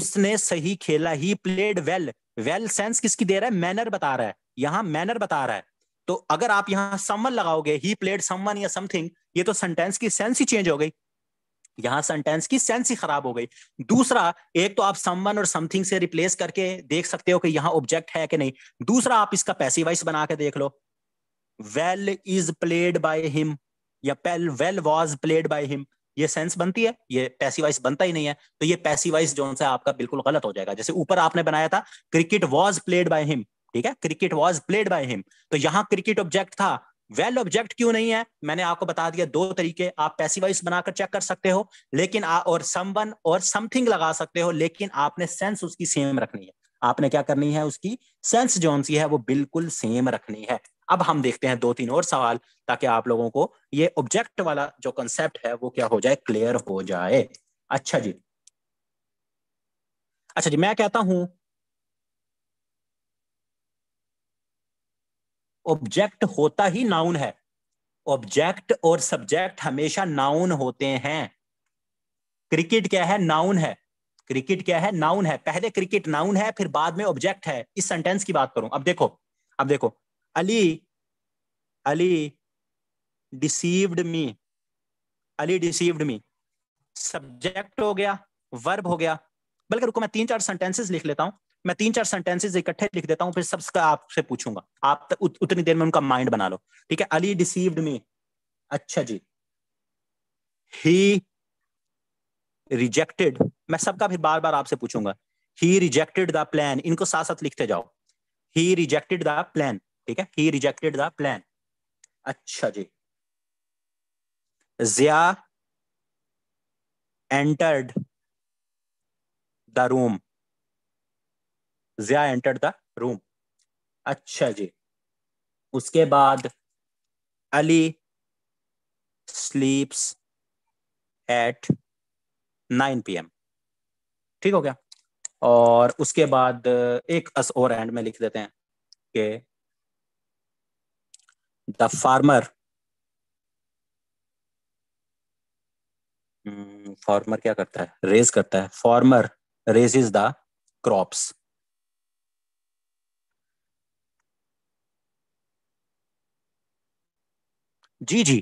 A: उसने सही खेला he played well well sense किसकी दे रहा है मैनर बता रहा है यहाँ मैनर बता रहा है तो अगर आप यहाँ समवन लगाओगे ही प्लेड समवन या समथिंग ये तो सेंटेंस की सेंस ही चेंज हो गई यहाँ सेंटेंस की सेंस ही खराब हो गई दूसरा एक तो आप समवन और समथिंग से रिप्लेस करके देख सकते हो कि यहाँ ऑब्जेक्ट है कि नहीं दूसरा आप इसका पैसे वाइस बना के देख लो well is played by him या पेल well was played by him ये सेंस बनती है ये पैसी वाइज बनता ही नहीं है तो ये पैसी वाइज जो है आपका बिल्कुल गलत हो जाएगा जैसे ऊपर आपने बनाया था cricket was played by him ठीक है cricket was played by him तो यहाँ क्रिकेट ऑब्जेक्ट था वेल well ऑब्जेक्ट क्यों नहीं है मैंने आपको बता दिया दो तरीके आप पैसी वाइज बनाकर चेक कर सकते हो लेकिन आ, और समवन और समथिंग लगा सकते हो लेकिन आपने सेंस उसकी सेम रखनी है आपने क्या करनी है उसकी सेंस जो सी है वो बिल्कुल सेम रखनी है अब हम देखते हैं दो तीन और सवाल ताकि आप लोगों को ये ऑब्जेक्ट वाला जो कंसेप्ट है वो क्या हो जाए क्लियर हो जाए अच्छा जी अच्छा जी मैं कहता हूं ऑब्जेक्ट होता ही नाउन है ऑब्जेक्ट और सब्जेक्ट हमेशा नाउन होते हैं क्रिकेट क्या है नाउन है क्रिकेट क्या है नाउन है पहले क्रिकेट नाउन है फिर बाद में ऑब्जेक्ट है इस सेंटेंस की बात करूं अब देखो अब देखो Ali, Ali deceived me. Ali deceived me. Subject हो गया वर्ब हो गया बल्कि रुको मैं तीन चार सेंटेंसेस लिख लेता हूं मैं तीन चार सेंटेंसेस इकट्ठे लिख देता हूं फिर सबका आपसे पूछूंगा आप उत, उतनी देर में उनका माइंड बना लो ठीक है अली डिसीव्ड मी अच्छा जी ही रिजेक्टेड मैं सबका फिर बार बार आपसे पूछूंगा ही रिजेक्टेड द प्लान इनको साथ साथ लिखते जाओ ही रिजेक्टेड द प्लान ठीक है ही रिजेक्टेड द प्लान अच्छा जी Zia entered the room Zia entered the room अच्छा जी उसके बाद Ali sleeps at nine P M ठीक हो गया और उसके बाद एक अस और एंड में लिख देते हैं कि the farmer फार्मर hmm, क्या करता है रेज करता है फार्मर रेजेज द क्रॉप्स जी जी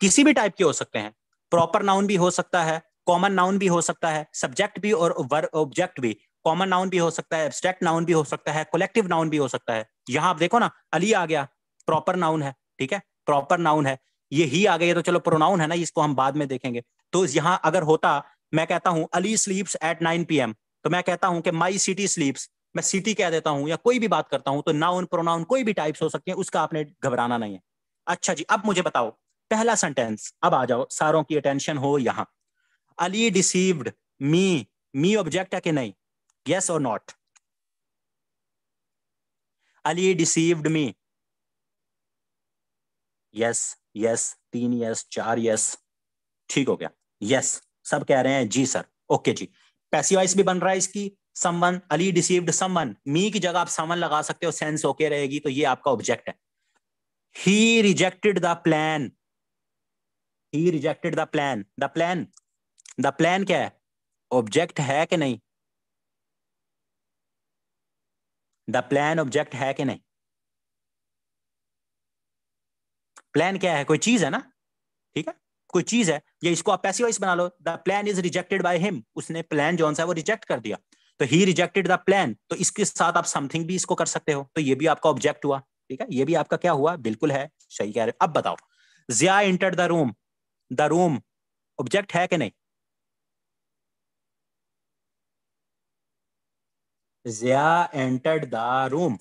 A: किसी भी टाइप के हो सकते हैं प्रॉपर नाउन भी हो सकता है कॉमन नाउन भी हो सकता है सब्जेक्ट भी और वर्ब ऑब्जेक्ट भी कॉमन नाउन भी हो सकता है एब्स्ट्रैक्ट नाउन भी हो सकता है कलेक्टिव नाउन भी हो सकता है यहां आप देखो ना अली आ गया प्रॉपर नाउन है ठीक है प्रॉपर नाउन है ये ही आ गई तो चलो प्रोनाउन है ना इसको हम बाद में देखेंगे तो यहाँ अगर होता मैं कहता हूँ Ali sleeps at nine P तो मैं कहता हूँ कि माई सिटी स्लीप्स मैं सिटी कह देता हूँ या कोई भी बात करता हूँ तो नाउन प्रोनाउन कोई भी टाइप्स हो सकते हैं उसका आपने घबराना नहीं है अच्छा जी अब मुझे बताओ पहला सेंटेंस अब आ जाओ सारों की अटेंशन हो यहाँ Ali deceived me me object है कि नहीं यस और not Ali deceived me yes yes तीन यस चार यस ठीक हो गया यस सब कह रहे हैं जी सर ओके जी पैसिवाइस भी बन रहा है इसकी someone Ali deceived someone me की जगह आप समवन लगा सकते हो सेंस ओके रहेगी तो ये आपका ऑब्जेक्ट है he rejected the plan he rejected the plan the plan the plan क्या है ऑब्जेक्ट है कि नहीं द प्लान ऑब्जेक्ट है कि नहीं प्लान क्या है कोई चीज है ना ठीक है कोई चीज है ये इसको आप पैसिवाइज बना लो the plan is rejected by him उसने प्लान जो है वो रिजेक्ट कर दिया तो ही रिजेक्टेड द प्लान तो इसके साथ आप समथिंग भी इसको कर सकते हो तो ये भी आपका ऑब्जेक्ट हुआ ठीक है ये भी आपका क्या हुआ बिल्कुल है सही कह रहे अब बताओ Zia enter the room the room object है कि नहीं Zia entered the room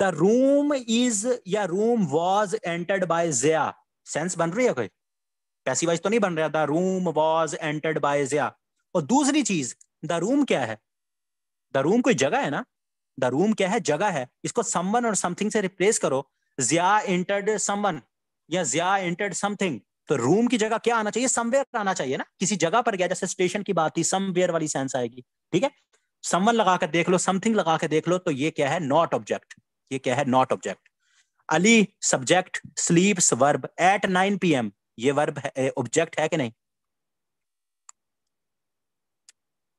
A: the room is या room was entered by Zia sense बन रही है कोई पैसी वाइज तो नहीं बन रहा the room was entered by Zia और दूसरी चीज द रूम क्या है द रूम कोई जगह है ना द रूम क्या है जगह है इसको समवन और समथिंग से रिप्लेस करो जिया एंटर्ड समवन या जिया एंटर्ड समथिंग तो रूम की जगह क्या आना चाहिए समवेयर आना चाहिए ना किसी जगह पर गया जैसे स्टेशन की बात थी समवेयर वाली सेंस आएगी ठीक है समवन लगा कर देख लो समथिंग लगा के देख लो तो ये क्या है नॉट ऑब्जेक्ट ये क्या है not object Ali subject sleeps verb at nine P M ये वर्ब है ऑब्जेक्ट है कि नहीं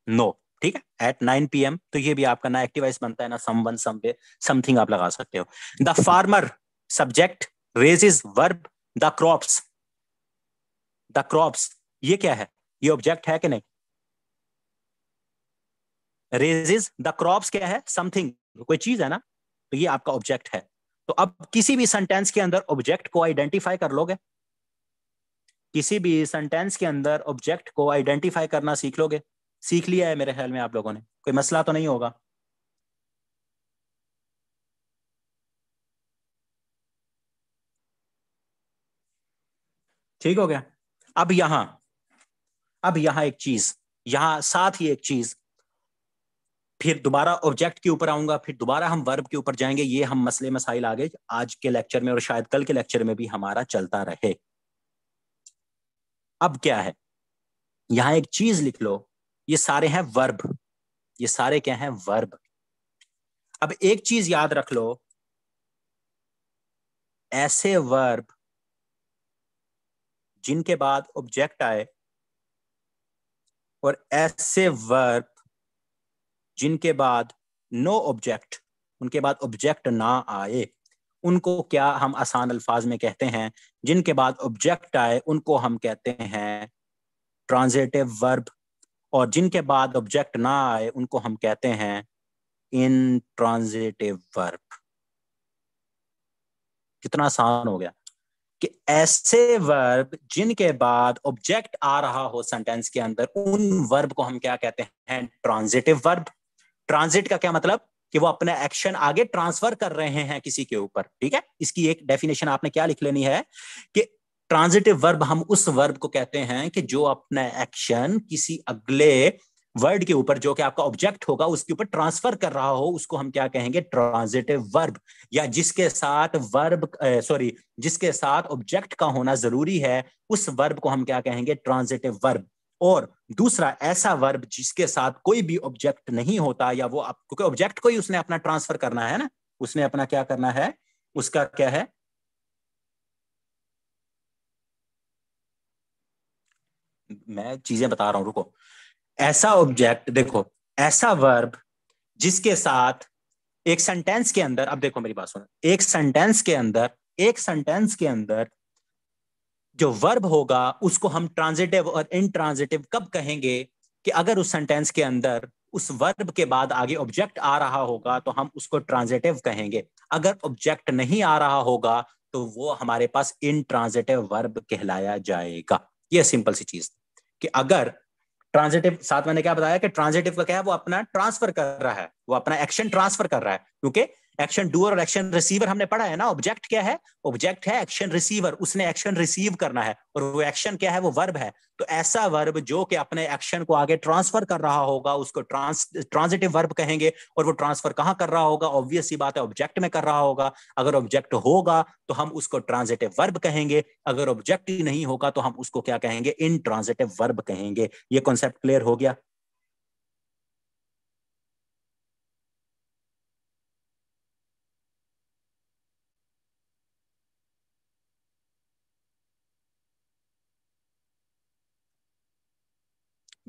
A: नो no. ठीक है एट नाइन पी एम तो ये भी आपका ना एक्टिवाइज बनता है ना सम वन सम समथिंग आप लगा सकते हो the farmer subject raises verb the crops the crops ये क्या है ये ऑब्जेक्ट है कि नहीं रेजिज द क्रॉप्स क्या है समथिंग कोई चीज है ना तो ये आपका ऑब्जेक्ट है तो अब किसी भी सेंटेंस के अंदर ऑब्जेक्ट को आइडेंटिफाई कर लोगे किसी भी सेंटेंस के अंदर ऑब्जेक्ट को आइडेंटिफाई करना सीख लोगे सीख लिया है मेरे ख्याल में आप लोगों ने कोई मसला तो नहीं होगा ठीक हो गया अब यहां अब यहां एक चीज यहां साथ ही एक चीज फिर दोबारा ऑब्जेक्ट के ऊपर आऊंगा फिर दोबारा हम वर्ब के ऊपर जाएंगे ये हम मसले मसाइल आगे आज के लेक्चर में और शायद कल के लेक्चर में भी हमारा चलता रहे अब क्या है यहां एक चीज लिख लो ये सारे हैं वर्ब ये सारे क्या हैं वर्ब अब एक चीज याद रख लो ऐसे वर्ब जिनके बाद ऑब्जेक्ट आए और ऐसे वर्ब जिनके बाद नो ऑब्जेक्ट उनके बाद ऑब्जेक्ट ना आए उनको क्या हम आसान अल्फाज में कहते हैं जिनके बाद ऑब्जेक्ट आए उनको हम कहते हैं ट्रांजेटिव वर्ब और जिनके बाद ऑब्जेक्ट ना आए उनको हम कहते हैं इन ट्रांजेटिव वर्ब कितना आसान हो गया कि ऐसे वर्ब जिनके बाद ऑब्जेक्ट आ रहा हो सेंटेंस के अंदर उन वर्ब को हम क्या कहते हैं ट्रांजेटिव वर्ब ट्रांजिट का क्या मतलब कि वो अपना एक्शन आगे ट्रांसफर कर रहे हैं किसी के ऊपर ठीक है इसकी एक डेफिनेशन आपने क्या लिख लेनी है कि ट्रांजिटिव वर्ब हम उस वर्ब को कहते हैं कि जो अपना एक्शन किसी अगले वर्ड के ऊपर जो कि आपका ऑब्जेक्ट होगा उसके ऊपर ट्रांसफर कर रहा हो उसको हम क्या कहेंगे ट्रांजिटिव वर्ब या जिसके साथ वर्ब सॉरी जिसके साथ ऑब्जेक्ट का होना जरूरी है उस वर्ब को हम क्या कहेंगे ट्रांजिटिव वर्ब और दूसरा ऐसा वर्ब जिसके साथ कोई भी ऑब्जेक्ट नहीं होता या वो आप क्योंकि ऑब्जेक्ट को ही उसने अपना ट्रांसफर करना है ना उसने अपना क्या करना है उसका क्या है मैं चीजें बता रहा हूं रुको ऐसा ऑब्जेक्ट देखो ऐसा वर्ब जिसके साथ एक सेंटेंस के अंदर अब देखो मेरी बात सुनो एक सेंटेंस के अंदर एक सेंटेंस के अंदर जो वर्ब होगा उसको हम ट्रांजिटिव और इनट्रांजिटिव कब कहेंगे कि अगर उस सेंटेंस के अंदर उस वर्ब के बाद आगे ऑब्जेक्ट आ रहा होगा तो हम उसको ट्रांजिटिव कहेंगे अगर ऑब्जेक्ट नहीं आ रहा होगा तो वो हमारे पास इनट्रांजिटिव वर्ब कहलाया जाएगा ये सिंपल सी चीज कि अगर ट्रांजिटिव साथ मैंने क्या बताया कि ट्रांजिटिव का क्या है वो अपना ट्रांसफर कर रहा है वो अपना एक्शन ट्रांसफर कर रहा है क्योंकि एक्शन डूअर और एक्शन रिसीवर हमने पढ़ा है ना ऑब्जेक्ट क्या है ऑब्जेक्ट है एक्शन रिसीवर उसने एक्शन रिसीव करना है और वो एक्शन क्या है वो वर्ब है तो ऐसा वर्ब जो कि अपने एक्शन को आगे ट्रांसफर कर रहा होगा उसको ट्रांस ट्रांजिटिव वर्ब कहेंगे और वो ट्रांसफर कहाँ कर रहा होगा ऑब्वियस ही बात है ऑब्जेक्ट में कर रहा होगा अगर ऑब्जेक्ट होगा तो हम उसको ट्रांजिटिव वर्ब कहेंगे अगर ऑब्जेक्ट ही नहीं होगा तो हम उसको क्या कहेंगे इन ट्रांजिटिव वर्ब कहेंगे ये कॉन्सेप्ट क्लियर हो गया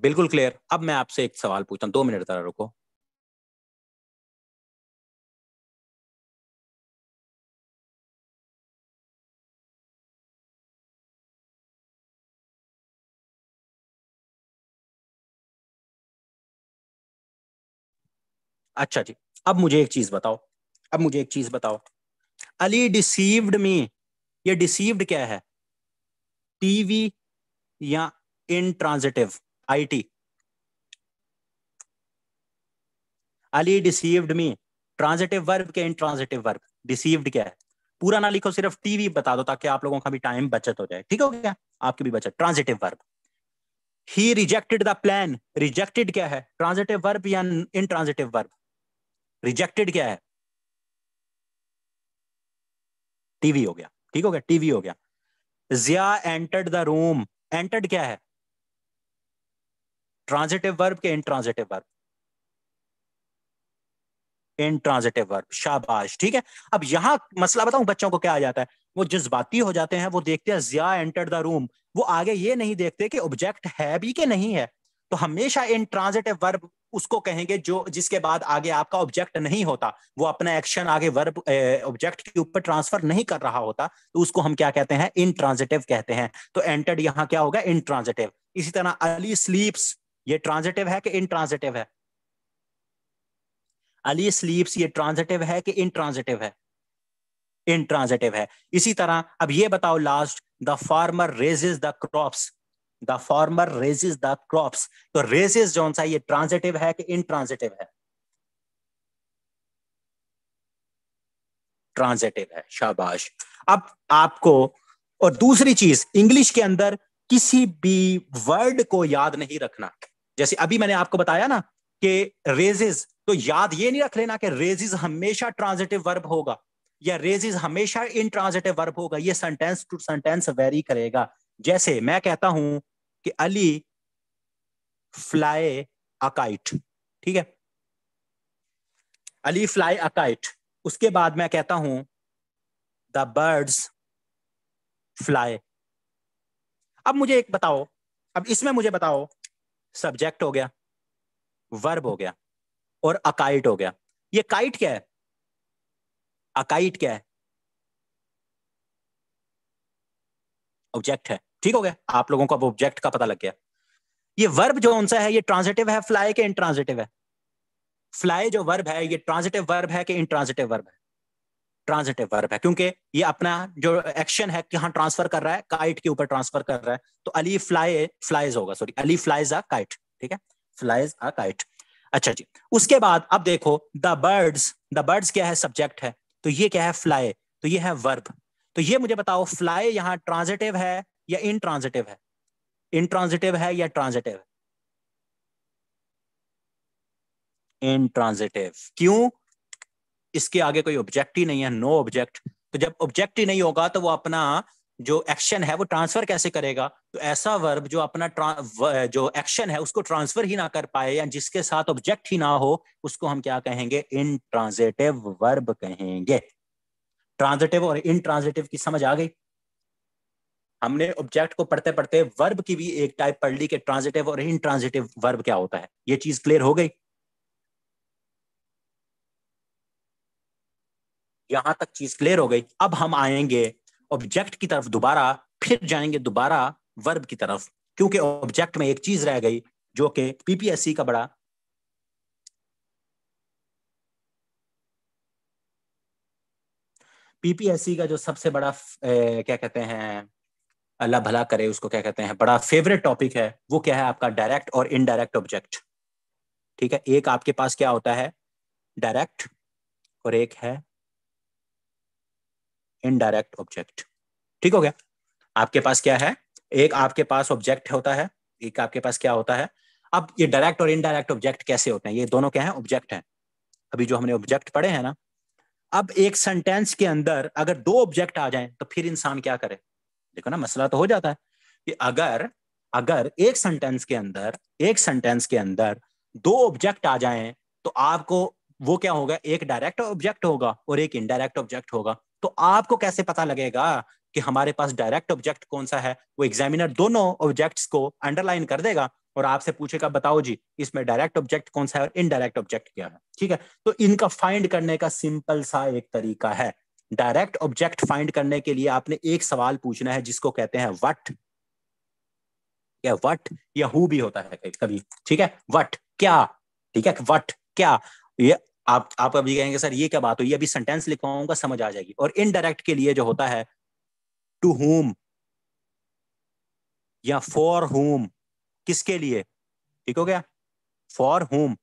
A: बिल्कुल क्लियर अब मैं आपसे एक सवाल पूछता हूँ दो मिनट तरह रुको अच्छा जी अब मुझे एक चीज बताओ अब मुझे एक चीज बताओ अली डिसीव्ड मी ये डिसीव्ड क्या है टीवी या intransitive IT. Ali deceived me. Transitive verb के इनट्रांजिटिव वर्ब डिसीव्ड क्या है पूरा ना लिखो सिर्फ टीवी बता दो ताकि आप लोगों का भी टाइम बचत हो जाए ठीक हो गया आपके भी बचत transitive verb he rejected the plan rejected क्या है ट्रांजिटिव वर्ब या इन ट्रांजिटिव वर्ब रिजेक्टेड क्या है टीवी हो गया ठीक हो गया टीवी हो गया Zia entered the room entered क्या है ट्रांजिटिव वर्ब के इंट्रांजिटिव वर्ब इनट्रांजिटिव वर्ब शाबाश ठीक है अब यहां मसला बताऊं बच्चों को क्या आ जाता है वो जज्बाती हो जाते हैं वो देखते हैं जिया एंटर द रूम वो आगे ये नहीं देखते कि ऑब्जेक्ट है भी कि नहीं है तो हमेशा इन ट्रांजिटिव वर्ब उसको कहेंगे जो जिसके बाद आगे आपका ऑब्जेक्ट नहीं होता वो अपना एक्शन आगे वर्ब ऑब्जेक्ट के ऊपर ट्रांसफर नहीं कर रहा होता तो उसको हम क्या कहते हैं इन ट्रांजिटिव कहते हैं तो एंटर्ड यहां क्या होगा इन ट्रांजिटिव इसी तरह अली स्लीप्स ये ट्रांजिटिव है कि इनट्रांजिटिव है अली स्लीप्स ये ट्रांजिटिव है कि इनट्रांजिटिव है इनट्रांजिटिव है इसी तरह अब ये बताओ last the farmer raises the crops the farmer raises the crops तो रेजेज जो सा ये ट्रांजिटिव है कि इनट्रांजिटिव है ट्रांजिटिव है शाबाश अब आपको और दूसरी चीज इंग्लिश के अंदर किसी भी वर्ड को याद नहीं रखना जैसे अभी मैंने आपको बताया ना कि रेजेज तो याद ये नहीं रख लेना कि रेजेज हमेशा ट्रांजिटिव वर्ब होगा या रेजेज हमेशा इन ट्रांजिटिव वर्ब होगा ये सेंटेंस टू सेंटेंस वेरी करेगा जैसे मैं कहता हूं कि अली फ्लाई अकाइट ठीक है अली फ्लाई अकाइट उसके बाद मैं कहता हूं द बर्ड्स फ्लाई अब मुझे एक बताओ अब इसमें मुझे बताओ सब्जेक्ट हो गया वर्ब हो गया और अकाइट हो गया ये काइट क्या है अकाइट क्या है ऑब्जेक्ट है ठीक हो गया आप लोगों को अब ऑब्जेक्ट का पता लग गया ये वर्ब जो उनसे है ये ट्रांजिटिव है फ्लाई के इंट्रांजिटिव है फ्लाई जो वर्ब है ये ट्रांजिटिव वर्ब है कि इंट्रांजिटिव वर्ब है ट्रांजिटिव वर्ब है क्योंकि ये अपना जो एक्शन है कि हाँ ट्रांसफर कर रहा है काइट के ऊपर ट्रांसफर कर रहा है तो अली फ्लाई फ्लाइज होगा sorry Ali flies a kite ठीक है फ्लाइज अ काइट अच्छा जी उसके बाद अब देखो द बर्ड्स द बर्ड्स क्या है सब्जेक्ट है तो ये क्या है फ्लाई तो ये है वर्ब तो ये मुझे बताओ फ्लाई यहाँ ट्रांजिटिव है या इनट्रांजिटिव है इनट्रांजिटिव है या ट्रांजिटिव इनट्रांजिटिव क्यों इसके आगे कोई ऑब्जेक्ट ही नहीं है नो ऑब्जेक्ट तो जब ऑब्जेक्ट ही नहीं होगा तो वो अपना जो एक्शन है वो ट्रांसफर कैसे करेगा तो ऐसा वर्ब जो अपना जो एक्शन है उसको ट्रांसफर ही ना कर पाए या जिसके साथ ऑब्जेक्ट ही ना हो उसको हम क्या कहेंगे इनट्रांजिटिव वर्ब कहेंगे ट्रांजेटिव और इनट्रांजिटिव की समझ आ गई हमने ऑब्जेक्ट को पढ़ते पढ़ते वर्ब की भी एक टाइप पढ़ ली कि ट्रांजेटिव और ट्रांजेटिव वर्ब क्या होता है ये चीज क्लियर हो गई यहां तक चीज क्लियर हो गई अब हम आएंगे ऑब्जेक्ट की तरफ दोबारा फिर जाएंगे दोबारा वर्ब की तरफ क्योंकि ऑब्जेक्ट में एक चीज रह गई जो कि पीपीएससी का बड़ा पीपीएससी का जो सबसे बड़ा ए, क्या कहते हैं अल्लाह भला करे उसको क्या कहते हैं बड़ा फेवरेट टॉपिक है वो क्या है आपका डायरेक्ट और इनडायरेक्ट ऑब्जेक्ट ठीक है एक आपके पास क्या होता है डायरेक्ट और एक है इनडायरेक्ट ऑब्जेक्ट ठीक हो गया आपके पास क्या है एक आपके पास ऑब्जेक्ट होता है एक आपके पास क्या होता है अब ये डायरेक्ट और इनडायरेक्ट ऑब्जेक्ट कैसे होते हैं ये दोनों क्या है ऑब्जेक्ट है अभी जो हमने ऑब्जेक्ट पढ़े हैं ना अब एक सेंटेंस के अंदर अगर दो ऑब्जेक्ट आ जाएं तो फिर इंसान क्या करे देखो ना मसला तो हो जाता है कि अगर अगर एक सेंटेंस के अंदर एक सेंटेंस के अंदर दो ऑब्जेक्ट आ जाएं तो आपको वो क्या होगा एक डायरेक्ट ऑब्जेक्ट होगा और एक इनडायरेक्ट ऑब्जेक्ट होगा तो आपको कैसे पता लगेगा कि हमारे पास डायरेक्ट ऑब्जेक्ट कौन सा है वो एग्जामिनर दोनों ऑब्जेक्ट्स को अंडरलाइन कर देगा और आपसे पूछेगा बताओ जी इसमें डायरेक्ट ऑब्जेक्ट कौन सा है और इनडायरेक्ट ऑब्जेक्ट क्या है ठीक है तो इनका फाइंड करने का सिंपल सा एक तरीका है डायरेक्ट ऑब्जेक्ट फाइंड करने के लिए आपने एक सवाल पूछना है जिसको कहते हैं वट या वट या हु भी होता है कभी ठीक है वट क्या ठीक है वट क्या ये आप आप अभी कहेंगे सर ये क्या बात हुई अभी सेंटेंस लिखवाऊंगा समझ आ जाएगी और इनडायरेक्ट के लिए जो होता है टू होम या फॉर होम किसके लिए ठीक हो गया फॉर होम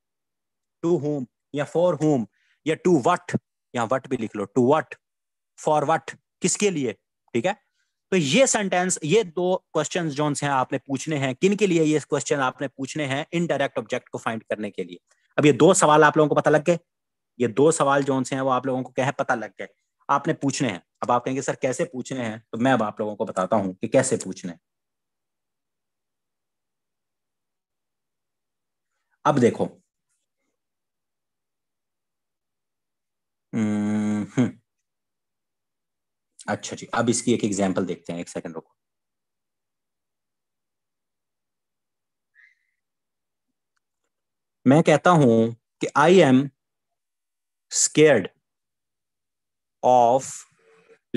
A: टू होम या फॉर होम या टू वट या वट भी लिख लो टू वट फॉर वट किसके लिए ठीक है तो ये सेंटेंस ये दो क्वेश्चन जो हैं आपने पूछने हैं किन के लिए ये क्वेश्चन आपने पूछने हैं इनडायरेक्ट ऑब्जेक्ट को फाइंड करने के लिए अब ये दो सवाल आप लोगों को पता लग गए ये दो सवाल जो से हैं वो आप लोगों को क्या है पता लग गए आपने पूछने हैं अब आप कहेंगे सर कैसे पूछने हैं तो मैं अब आप लोगों को बताता हूं कि कैसे पूछने अब देखो अच्छा जी अब इसकी एक एग्जांपल देखते हैं एक सेकंड रुको मैं कहता हूं कि I am scared of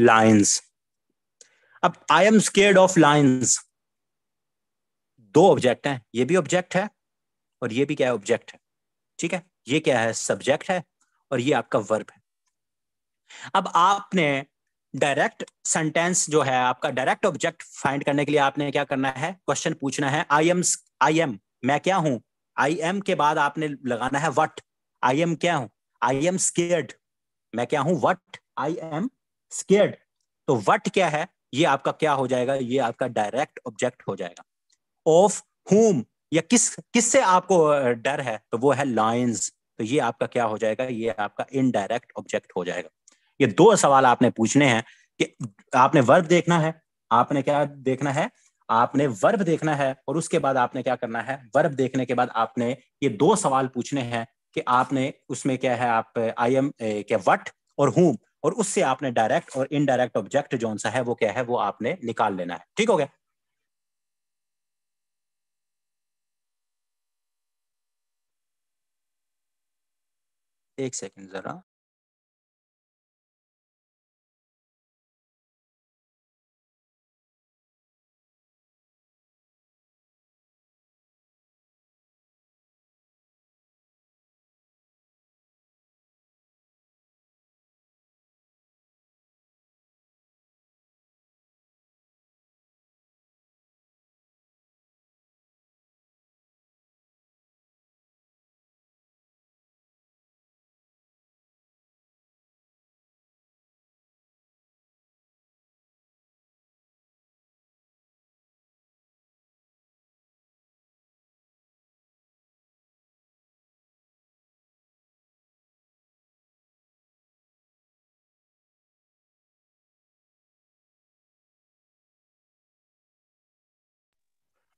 A: lions अब I am scared of lions दो ऑब्जेक्ट हैं ये भी ऑब्जेक्ट है और ये भी क्या है ऑब्जेक्ट है ठीक है ये क्या है सब्जेक्ट है और ये आपका वर्ब है अब आपने डायरेक्ट सेंटेंस जो है आपका डायरेक्ट ऑब्जेक्ट फाइंड करने के लिए आपने क्या करना है क्वेश्चन पूछना है आई एम आई एम मैं क्या हूं आई एम के बाद आपने लगाना है वट आई एम क्या हूं आई एम स्केर्ड मैं क्या हूं वट आई एम स्केर्ड तो वट क्या है ये आपका क्या हो जाएगा ये आपका डायरेक्ट ऑब्जेक्ट हो जाएगा ऑफ होम या किस किससे आपको डर है तो वो है लाइन्स तो ये आपका क्या हो जाएगा ये आपका इनडायरेक्ट ऑब्जेक्ट हो जाएगा ये दो सवाल आपने पूछने हैं कि आपने वर्ब देखना है आपने क्या देखना है आपने वर्ब देखना है और उसके बाद आपने क्या करना है वर्ब देखने के बाद आपने ये दो सवाल पूछने हैं कि आपने उसमें क्या है आप आई एम क्या वट और हूम और उससे आपने डायरेक्ट और इनडायरेक्ट ऑब्जेक्ट जो सा है वो क्या है वो आपने निकाल लेना है ठीक हो गया एक सेकंड जरा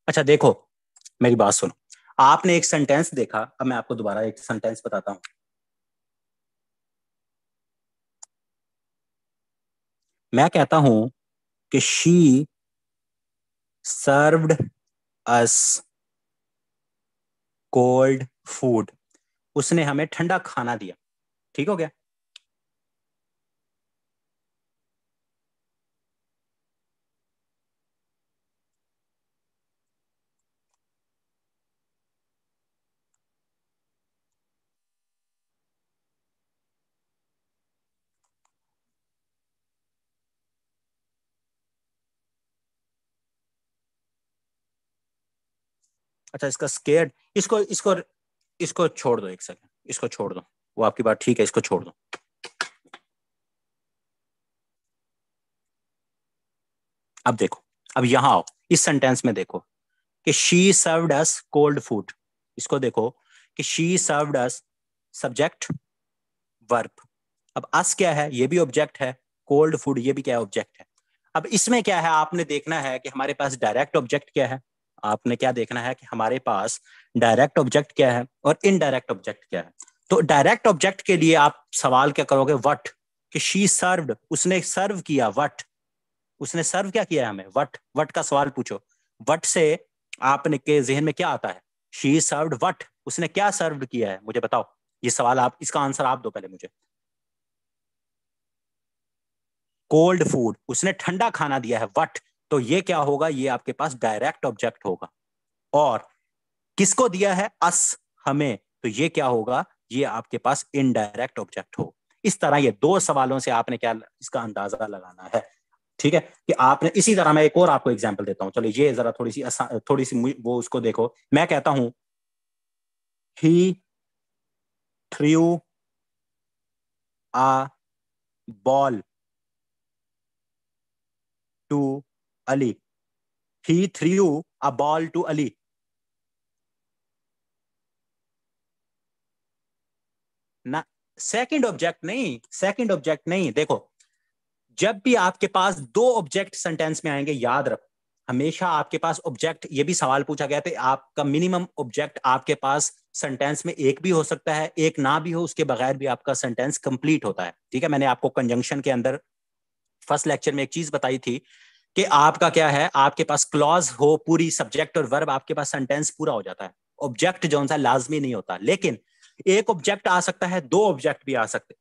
A: अच्छा देखो मेरी बात सुनो आपने एक सेंटेंस देखा अब मैं आपको दोबारा एक सेंटेंस बताता हूं मैं कहता हूं कि she served us cold food उसने हमें ठंडा खाना दिया ठीक हो गया अच्छा इसका स्केर्ड इसको इसको इसको छोड़ दो एक सेकेंड इसको छोड़ दो वो आपकी बात ठीक है इसको छोड़ दो अब देखो अब यहां आओ इस सेंटेंस में देखो कि she served us cold food इसको देखो कि she served us subject verb अब अस क्या है ये भी ऑब्जेक्ट है कोल्ड फूड ये भी क्या ऑब्जेक्ट है अब इसमें क्या है आपने देखना है कि हमारे पास डायरेक्ट ऑब्जेक्ट क्या है आपने क्या देखना है कि हमारे पास डायरेक्ट ऑब्जेक्ट क्या है और इनडायरेक्ट ऑब्जेक्ट क्या है तो डायरेक्ट ऑब्जेक्ट के लिए आप सवाल क्या करोगे वट कि शी सर्व्ड उसने सर्व किया वट उसने सर्व क्या किया हमें वट वट का सवाल पूछो वट से आपने के जहन में क्या आता है शी सर्व वट उसने क्या सर्व किया है मुझे बताओ ये सवाल आप इसका आंसर आप दो पहले मुझे कोल्ड फूड उसने ठंडा खाना दिया है वट तो ये क्या होगा ये आपके पास डायरेक्ट ऑब्जेक्ट होगा और किसको दिया है अस हमें तो ये क्या होगा ये आपके पास इनडायरेक्ट ऑब्जेक्ट हो इस तरह ये दो सवालों से आपने क्या इसका अंदाजा लगाना है ठीक है कि आपने इसी तरह मैं एक और आपको एग्जाम्पल देता हूं चलो ये जरा थोड़ी सी थोड़ी सी वो उसको देखो मैं कहता हूं he threw a ball to Ali He threw a ball to Ali. ना सेकंड ऑब्जेक्ट नहीं सेकंड ऑब्जेक्ट नहीं देखो जब भी आपके पास दो ऑब्जेक्ट सेंटेंस में आएंगे याद रख हमेशा आपके पास ऑब्जेक्ट ये भी सवाल पूछा गया था आपका मिनिमम ऑब्जेक्ट आपके पास सेंटेंस में एक भी हो सकता है एक ना भी हो उसके बगैर भी आपका सेंटेंस कंप्लीट होता है ठीक है मैंने आपको कंजंक्शन के अंदर फर्स्ट लेक्चर में एक चीज बताई थी कि आपका क्या है आपके पास क्लॉज हो पूरी सब्जेक्ट और वर्ब आपके पास सेंटेंस पूरा हो जाता है ऑब्जेक्ट जो सा लाजमी नहीं होता लेकिन एक ऑब्जेक्ट आ सकता है दो ऑब्जेक्ट भी आ सकते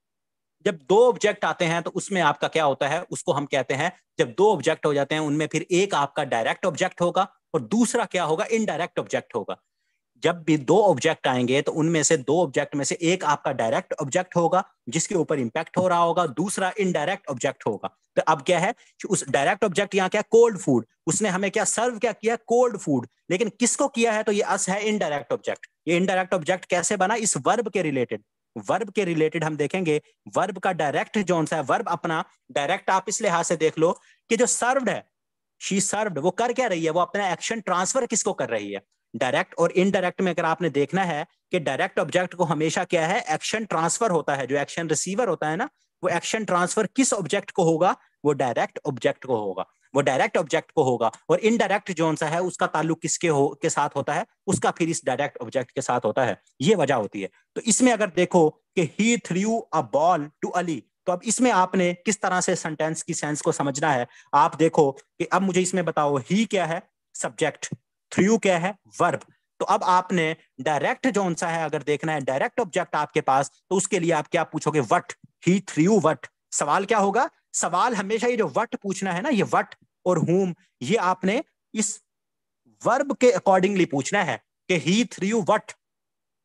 A: जब दो ऑब्जेक्ट आते हैं तो उसमें आपका क्या होता है उसको हम कहते हैं जब दो ऑब्जेक्ट हो जाते हैं उनमें फिर एक आपका डायरेक्ट ऑब्जेक्ट होगा और दूसरा क्या होगा इनडायरेक्ट ऑब्जेक्ट होगा जब भी दो ऑब्जेक्ट आएंगे तो उनमें से दो ऑब्जेक्ट में से एक आपका डायरेक्ट ऑब्जेक्ट होगा जिसके ऊपर इंपैक्ट हो रहा होगा दूसरा इनडायरेक्ट ऑब्जेक्ट होगा तो अब क्या है कि उस डायरेक्ट ऑब्जेक्ट यहाँ क्या कोल्ड फूड उसने हमें क्या सर्व क्या किया कोल्ड फूड लेकिन किसको किया है तो ये अस है इनडायरेक्ट ऑब्जेक्ट ये इनडायरेक्ट ऑब्जेक्ट कैसे बना इस वर्ब के रिलेटेड वर्ब के रिलेटेड हम देखेंगे वर्ब का डायरेक्ट जोन सा है वर्ब अपना डायरेक्ट आप इस लिहाज से देख लो कि जो सर्वड है शी सर्वड वो कर क्या रही है वो अपना एक्शन ट्रांसफर किसको कर रही है डायरेक्ट और इनडायरेक्ट में अगर आपने देखना है कि डायरेक्ट ऑब्जेक्ट को हमेशा क्या है एक्शन ट्रांसफर होता है जो एक्शन रिसीवर होता है ना वो एक्शन ट्रांसफर किस ऑब्जेक्ट को होगा वो डायरेक्ट ऑब्जेक्ट को होगा वो डायरेक्ट ऑब्जेक्ट को होगा और इनडायरेक्ट जो सा है उसका ताल्लुक किसके हो के साथ होता है उसका फिर इस डायरेक्ट ऑब्जेक्ट के साथ होता है ये वजह होती है तो इसमें अगर देखो कि he threw a ball to Ali तो अब इसमें आपने किस तरह से सेंटेंस की सेंस को समझना है आप देखो कि अब मुझे इसमें बताओ ही क्या है सब्जेक्ट थ्रू क्या है वर्ब तो अब आपने डायरेक्ट जो सा है अगर देखना है डायरेक्ट ऑब्जेक्ट आपके पास तो उसके लिए आप क्या पूछोगे वट ही थ्रू वट सवाल क्या होगा सवाल हमेशा ये जो वट पूछना है ना ये वट और होम ये आपने इस वर्ब के अकॉर्डिंगली पूछना है कि ही थ्रू वट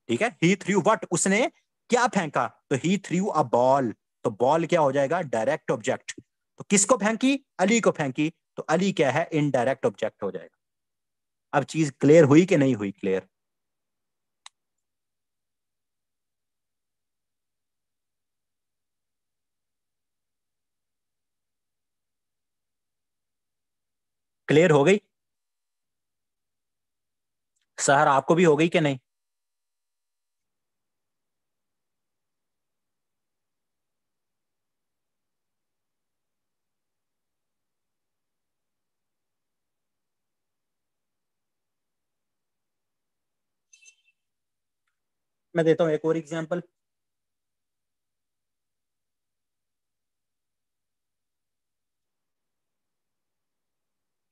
A: ठीक है ही थ्रू वट उसने क्या फेंका तो ही थ्रू अ बॉल तो बॉल क्या हो जाएगा डायरेक्ट ऑब्जेक्ट तो किसको फेंकी अली को फेंकी तो अली क्या है इनडायरेक्ट ऑब्जेक्ट हो जाएगा अब चीज क्लियर हुई कि नहीं हुई क्लियर क्लियर हो गई सर आपको भी हो गई कि नहीं मैं देता हूं एक और एग्जाम्पल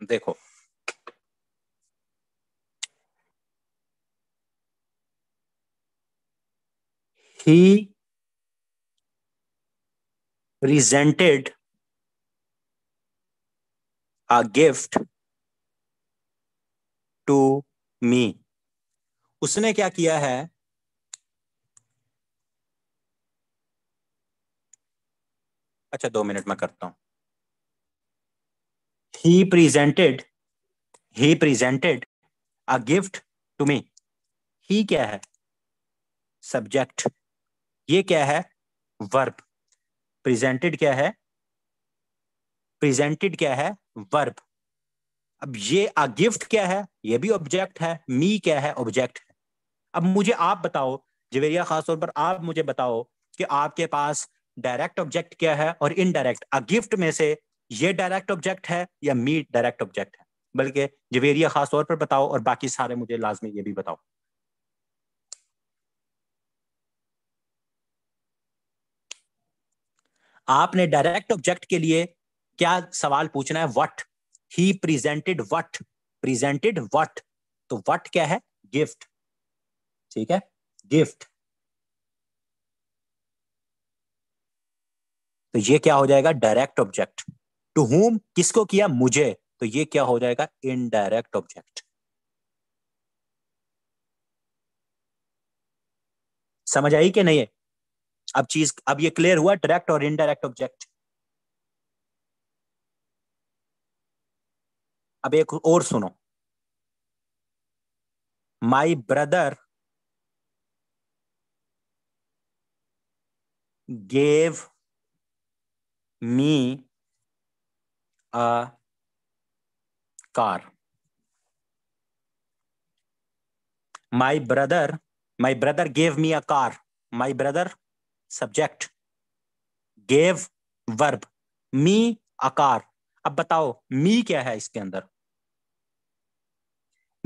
A: देखो he resented a gift to me उसने क्या किया है अच्छा दो मिनट में करता हूँ he presented he presented a gift to me he क्या है subject ये क्या है verb presented क्या है presented क्या है verb अब ये a gift क्या है ये भी object है me क्या है object है अब मुझे आप बताओ जवेरिया खास तौर पर आप मुझे बताओ कि आपके पास डायरेक्ट ऑब्जेक्ट क्या है और इनडायरेक्ट अ गिफ्ट में से ये डायरेक्ट ऑब्जेक्ट है या मी डायरेक्ट ऑब्जेक्ट है बल्कि जवेरिया खास तौर पर बताओ और बाकी सारे मुझे लाजमी ये भी बताओ आपने डायरेक्ट ऑब्जेक्ट के लिए क्या सवाल पूछना है what he presented what presented what तो वट क्या है गिफ्ट ठीक है गिफ्ट तो ये क्या हो जाएगा डायरेक्ट ऑब्जेक्ट टू होम किसको किया मुझे तो ये क्या हो जाएगा इनडायरेक्ट ऑब्जेक्ट समझ आई कि नहीं है अब चीज अब ये क्लियर हुआ डायरेक्ट और इनडायरेक्ट ऑब्जेक्ट अब एक और सुनो my brother gave me a car. My brother, my brother gave me a car. My brother, subject, gave verb, me a car. अब बताओ मी क्या है इसके अंदर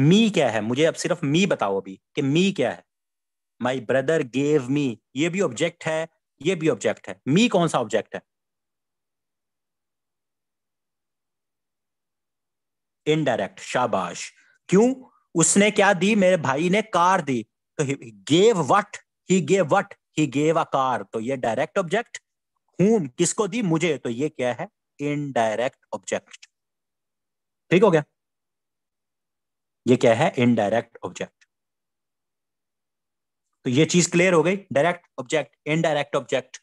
A: मी क्या है मुझे अब सिर्फ मी बताओ अभी कि मी क्या है माई ब्रदर गेव मी ये भी ऑब्जेक्ट है ये भी ऑब्जेक्ट है मी कौन सा ऑब्जेक्ट है इनडायरेक्ट शाबाश क्यों उसने क्या दी मेरे भाई ने कार दी तो gave what he gave what he gave a car तो ये डायरेक्ट ऑब्जेक्ट हूम किसको दी मुझे तो ये क्या है इनडायरेक्ट ऑब्जेक्ट ठीक हो गया ये क्या है इनडायरेक्ट ऑब्जेक्ट तो ये चीज क्लियर हो गई डायरेक्ट ऑब्जेक्ट इनडायरेक्ट ऑब्जेक्ट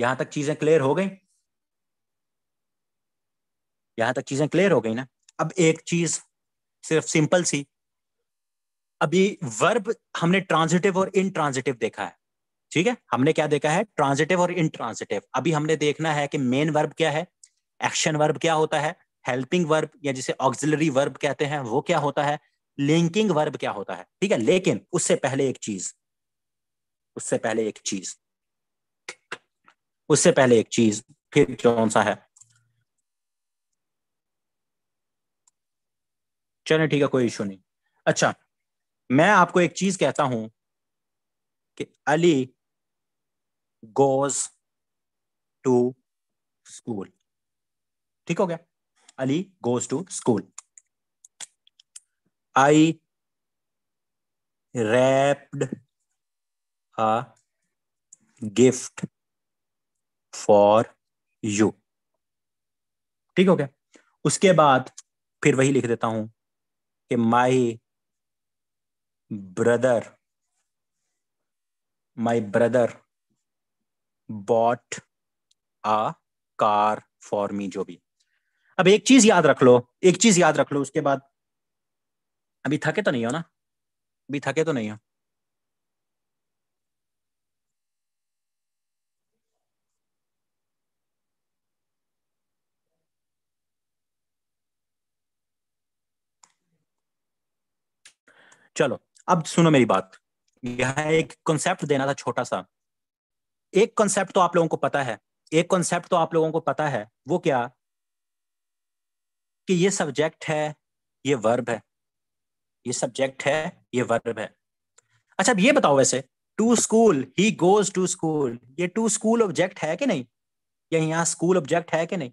A: यहां तक चीजें क्लियर हो गई यहां तक चीजें क्लियर हो गई ना अब एक चीज सिर्फ सिंपल सी अभी वर्ब हमने ट्रांजिटिव और इनट्रांजिटिव देखा है ठीक है हमने क्या देखा है ट्रांजिटिव और इनट्रांजिटिव अभी हमने देखना है कि मेन वर्ब क्या है एक्शन वर्ब क्या होता है हेल्पिंग वर्ब या जिसे ऑक्सिलरी वर्ब कहते हैं वो क्या होता है लिंकिंग वर्ब क्या होता है ठीक है लेकिन उससे पहले एक चीज उससे पहले एक चीज उससे पहले एक चीज फिर कौन सा है चले ठीक है कोई इशू नहीं अच्छा मैं आपको एक चीज कहता हूं कि अली गोज टू स्कूल ठीक हो गया Ali goes to school I wrapped a gift for you ठीक हो गया उसके बाद फिर वही लिख देता हूं कि my brother my brother bought a car for me जो भी अब एक चीज याद रख लो एक चीज याद रख लो उसके बाद अभी थके तो नहीं हो ना अभी थके तो नहीं हो चलो अब सुनो मेरी बात यह एक कॉन्सेप्ट देना था छोटा सा एक कॉन्सेप्ट तो आप लोगों को पता है एक कॉन्सेप्ट तो आप लोगों को पता है वो क्या कि ये सब्जेक्ट है ये वर्ब है ये सब्जेक्ट है ये वर्ब है अच्छा अब ये बताओ वैसे to school he goes to school ये टू स्कूल ऑब्जेक्ट है कि नहीं यहाँ स्कूल ऑब्जेक्ट है कि नहीं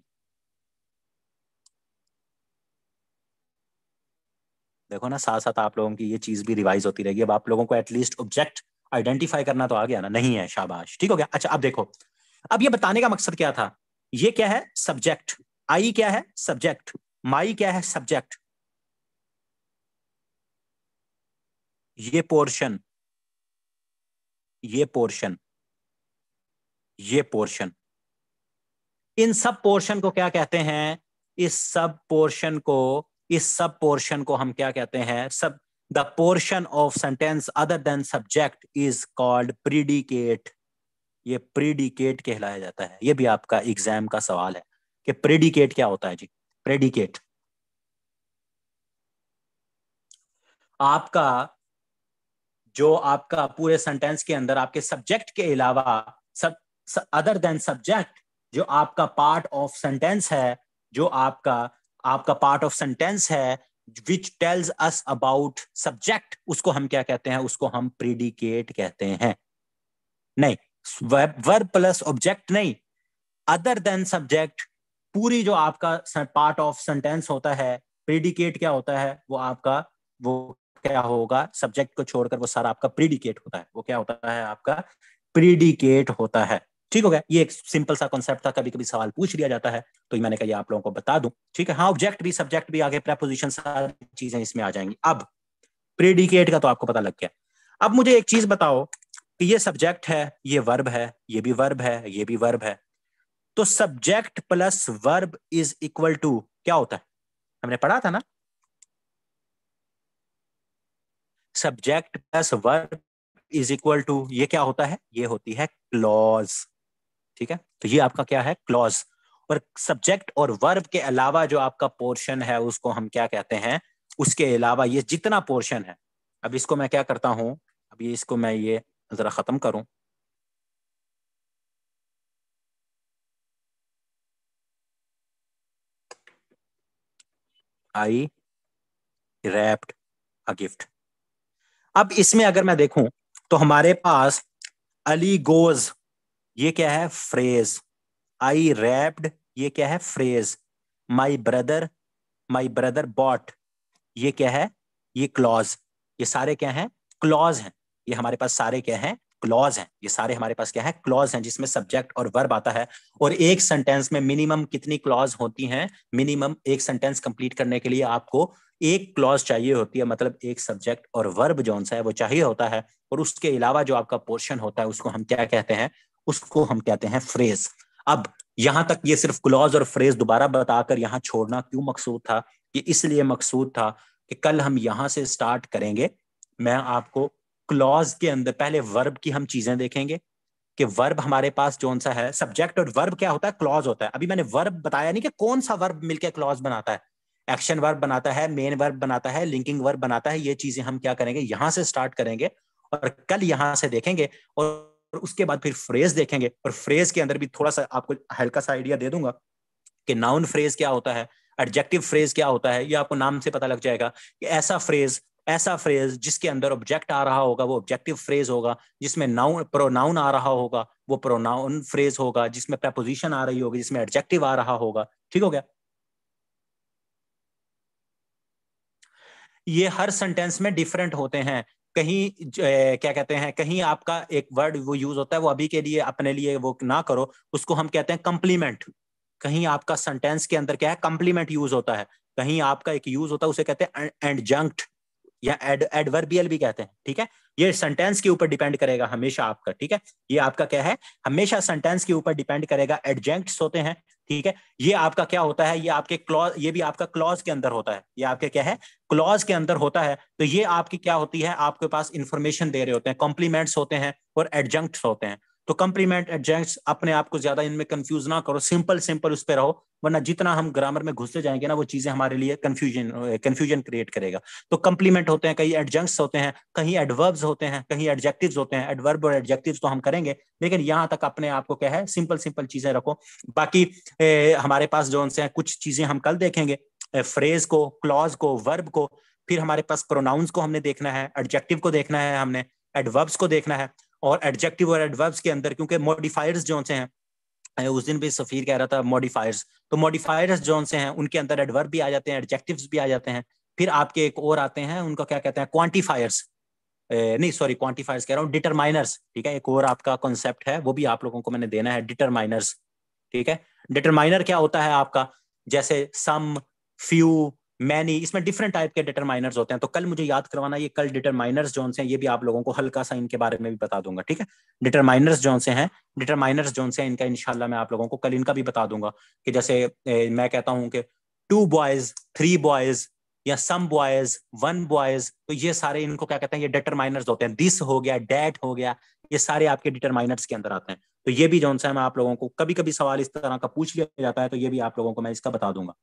A: देखो ना साथ साथ आप लोगों की ये चीज भी रिवाइज होती रहेगी अब आप लोगों को एटलीस्ट ऑब्जेक्ट आइडेंटिफाई करना तो आ गया ना नहीं है शाबाश ठीक हो गया अच्छा अब देखो अब ये बताने का मकसद क्या था ये क्या है सब्जेक्ट आई क्या है सब्जेक्ट माई क्या है सब्जेक्ट ये पोर्शन ये पोर्शन ये पोर्शन इन सब पोर्शन को क्या कहते हैं इस सब पोर्शन को इस सब पोर्शन को हम क्या कहते हैं सब the portion of sentence other than subject is called predicate ये प्रीडिकेट कहलाया जाता है ये भी आपका एग्जाम का सवाल है कि प्रेडिकेट क्या होता है जी प्रेडिकेट आपका जो आपका पूरे सेंटेंस के अंदर आपके सब्जेक्ट के अलावा सब अदर देन सब्जेक्ट जो आपका पार्ट ऑफ सेंटेंस है जो आपका आपका पार्ट ऑफ सेंटेंस है which tells us about subject उसको हम क्या कहते हैं उसको हम प्रीडिकेट कहते हैं नहीं वर्ब प्लस ऑब्जेक्ट नहीं अदर देन सब्जेक्ट पूरी जो आपका पार्ट ऑफ सेंटेंस होता है प्रीडिकेट क्या होता है वो आपका वो क्या होगा सब्जेक्ट को छोड़कर वो सारा आपका प्रीडिकेट होता है वो क्या होता है आपका प्रीडिकेट होता है ठीक हो गया ये एक सिंपल सा कॉन्सेप्ट था कभी कभी सवाल पूछ लिया जाता है तो मैंने कहा ये आप लोगों को बता दूं ठीक है हाँ ऑब्जेक्ट भी सब्जेक्ट भी आगे प्रेपोजिशन सारी चीजें इसमें आ जाएंगी अब प्रेडिकेट का तो आपको पता लग गया अब मुझे एक चीज बताओ कि ये सब्जेक्ट है ये वर्ब है ये भी वर्ब है ये भी वर्ब है तो subject plus verb is equal to क्या होता है हमने पढ़ा था ना subject plus verb is equal to ये क्या होता है ये होती है क्लॉज ठीक है तो ये आपका क्या है क्लॉज और सब्जेक्ट और वर्ब के अलावा जो आपका पोर्शन है उसको हम क्या कहते हैं उसके अलावा ये जितना पोर्शन है अब इसको मैं क्या करता हूं अब ये इसको मैं ये जरा खत्म करूं आई रैप्ड अ गिफ्ट अब इसमें अगर मैं देखूं तो हमारे पास अली गोज ये क्या है फ्रेज आई रैप्ड ये क्या है phrase my brother my brother bought ये क्या है ये क्लॉज ये सारे क्या है क्लॉज हैं ये हमारे पास सारे क्या है क्लॉज हैं ये सारे हमारे पास क्या है क्लॉज हैं जिसमें सब्जेक्ट और वर्ब आता है और एक सेंटेंस में मिनिमम कितनी क्लॉज होती हैं मिनिमम एक सेंटेंस कंप्लीट करने के लिए आपको एक क्लॉज चाहिए होती है मतलब एक सब्जेक्ट और वर्ब जो सा है वो चाहिए होता है और उसके अलावा जो आपका पोर्शन होता है उसको हम क्या कहते हैं उसको हम कहते हैं फ्रेज अब यहां तक ये सिर्फ क्लॉज और फ्रेज दोबारा बताकर यहां छोड़ना क्यों मकसूद था ये इसलिए मकसूद था कि कल हम यहां से स्टार्ट करेंगे मैं आपको क्लॉज के अंदर पहले वर्ब की हम चीजें देखेंगे कि वर्ब हमारे पास कौन सा है सब्जेक्ट और वर्ब क्या होता है क्लॉज होता है अभी मैंने वर्ब बताया नहीं कि कौन सा वर्ब मिलकर क्लॉज बनाता है एक्शन वर्ब बनाता है मेन वर्ब बनाता है लिंकिंग वर्ब बनाता है ये चीजें हम क्या करेंगे यहां से स्टार्ट करेंगे और कल यहां से देखेंगे और उसके बाद फिर फ्रेज देखेंगे और फ्रेज के अंदर भी थोड़ा सा आपको हल्का सा आइडिया दे दूंगा कि नाउन फ्रेज क्या होता है एडजेक्टिव फ्रेज क्या होता है ये आपको नाम से पता लग जाएगा कि ऐसा फ्रेज ऐसा फ्रेज जिसके अंदर ऑब्जेक्ट आ रहा होगा वो ऑब्जेक्टिव फ्रेज होगा जिसमें नाउन प्रोनाउन आ रहा होगा वो प्रोनाउन फ्रेज होगा जिसमें प्रपोजिशन आ रही होगी जिसमें एडजेक्टिव आ रहा होगा ठीक हो गया ये हर सेंटेंस में डिफरेंट होते हैं कहीं क्या कहते हैं कहीं आपका एक वर्ड वो यूज होता है वो अभी के लिए अपने लिए वो ना करो उसको हम कहते हैं कंप्लीमेंट कहीं आपका सेंटेंस के अंदर क्या है कंप्लीमेंट यूज होता है कहीं आपका एक यूज होता है उसे कहते हैं एंड अं, जंक्ट या एड एडवर्बियल भी कहते हैं ठीक है ये सेंटेंस के ऊपर डिपेंड करेगा हमेशा आपका ठीक है ये आपका क्या है हमेशा सेंटेंस के ऊपर डिपेंड करेगा एडजेंट होते हैं ठीक है ये आपका क्या होता है ये आपके क्लॉज ये भी आपका क्लॉज के अंदर होता है ये आपके क्या है क्लॉज के अंदर होता है तो ये आपकी क्या होती है आपके पास इंफॉर्मेशन दे रहे होते हैं कॉम्प्लीमेंट्स होते हैं और एडजंक्ट होते हैं तो कंप्लीमेंट एडजेंट्स अपने आप को ज्यादा इनमें कंफ्यूज ना करो सिंपल सिंपल उस पर रहो वरना जितना हम ग्रामर में घुसते जाएंगे ना वो चीजें हमारे लिए कंफ्यूजन कंफ्यूजन क्रिएट करेगा तो कंप्लीमेंट होते हैं कहीं एडजंक्ट्स होते हैं कहीं एडवर्ब्स होते हैं कहीं एडजेक्टिव होते हैं एडवर्ब और एडजेक्टिव तो हम करेंगे लेकिन यहां तक अपने आप को क्या है सिंपल सिंपल चीजें रखो बाकी ए, हमारे पास जो उनसे कुछ चीजें हम कल देखेंगे फ्रेज को क्लॉज को वर्ब को फिर हमारे पास प्रोनाउंस को हमने देखना है एडजेक्टिव को देखना है हमने एडवर्ब्स को देखना है और एडजेक्टिव और एडवर्ब्स के अंदर क्योंकि मॉडिफायर्स जो से हैं उस दिन भी सफीर कह रहा था मॉडिफायर्स तो मॉडिफायर्स जो से हैं उनके अंदर एडवर्ब भी आ जाते हैं एडजेक्टिव भी आ जाते हैं फिर आपके एक और आते हैं उनका क्या कहते हैं क्वांटिफायर्स नहीं सॉरी क्वांटिफायर्स कह रहा हूँ डिटरमाइनर्स ठीक है एक और आपका कॉन्सेप्ट है वो भी आप लोगों को मैंने देना है डिटरमाइनर्स ठीक है डिटरमाइनर क्या होता है आपका जैसे सम फ्यू मैनी इसमें डिफरेंट टाइप के डिटरमाइनर्स होते हैं तो कल मुझे याद करवाना ये कल डिटरमाइनर्स जोन से ये भी आप लोगों को हल्का सा इनके बारे में भी बता दूंगा ठीक है डिटरमाइनर्स जोन से हैं डिटरमाइनर्स जोन से इनका इनशाला मैं आप लोगों को कल इनका भी बता दूंगा कि जैसे ए, मैं कहता हूँ कि टू बॉयज थ्री बॉयज या सम बॉयज वन बॉयज तो ये सारे इनको क्या कहते हैं ये डिटरमाइनर्स होते हैं दिस हो गया डेट हो गया ये सारे आपके डिटरमाइनर्स के अंदर आते हैं तो ये भी जोन सा मैं आप लोगों को कभी कभी सवाल इस तरह का पूछ लिया जाता है तो ये भी आप लोगों को मैं इसका बता दूंगा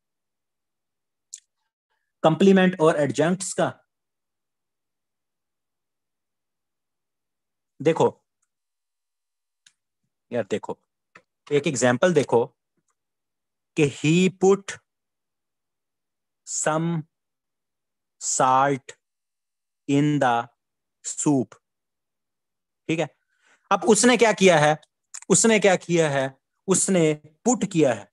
A: कंप्लीमेंट और एडजंक्ट्स का देखो यार देखो एक एग्जांपल देखो कि he put some salt in the soup ठीक है अब उसने क्या किया है उसने क्या किया है उसने पुट किया है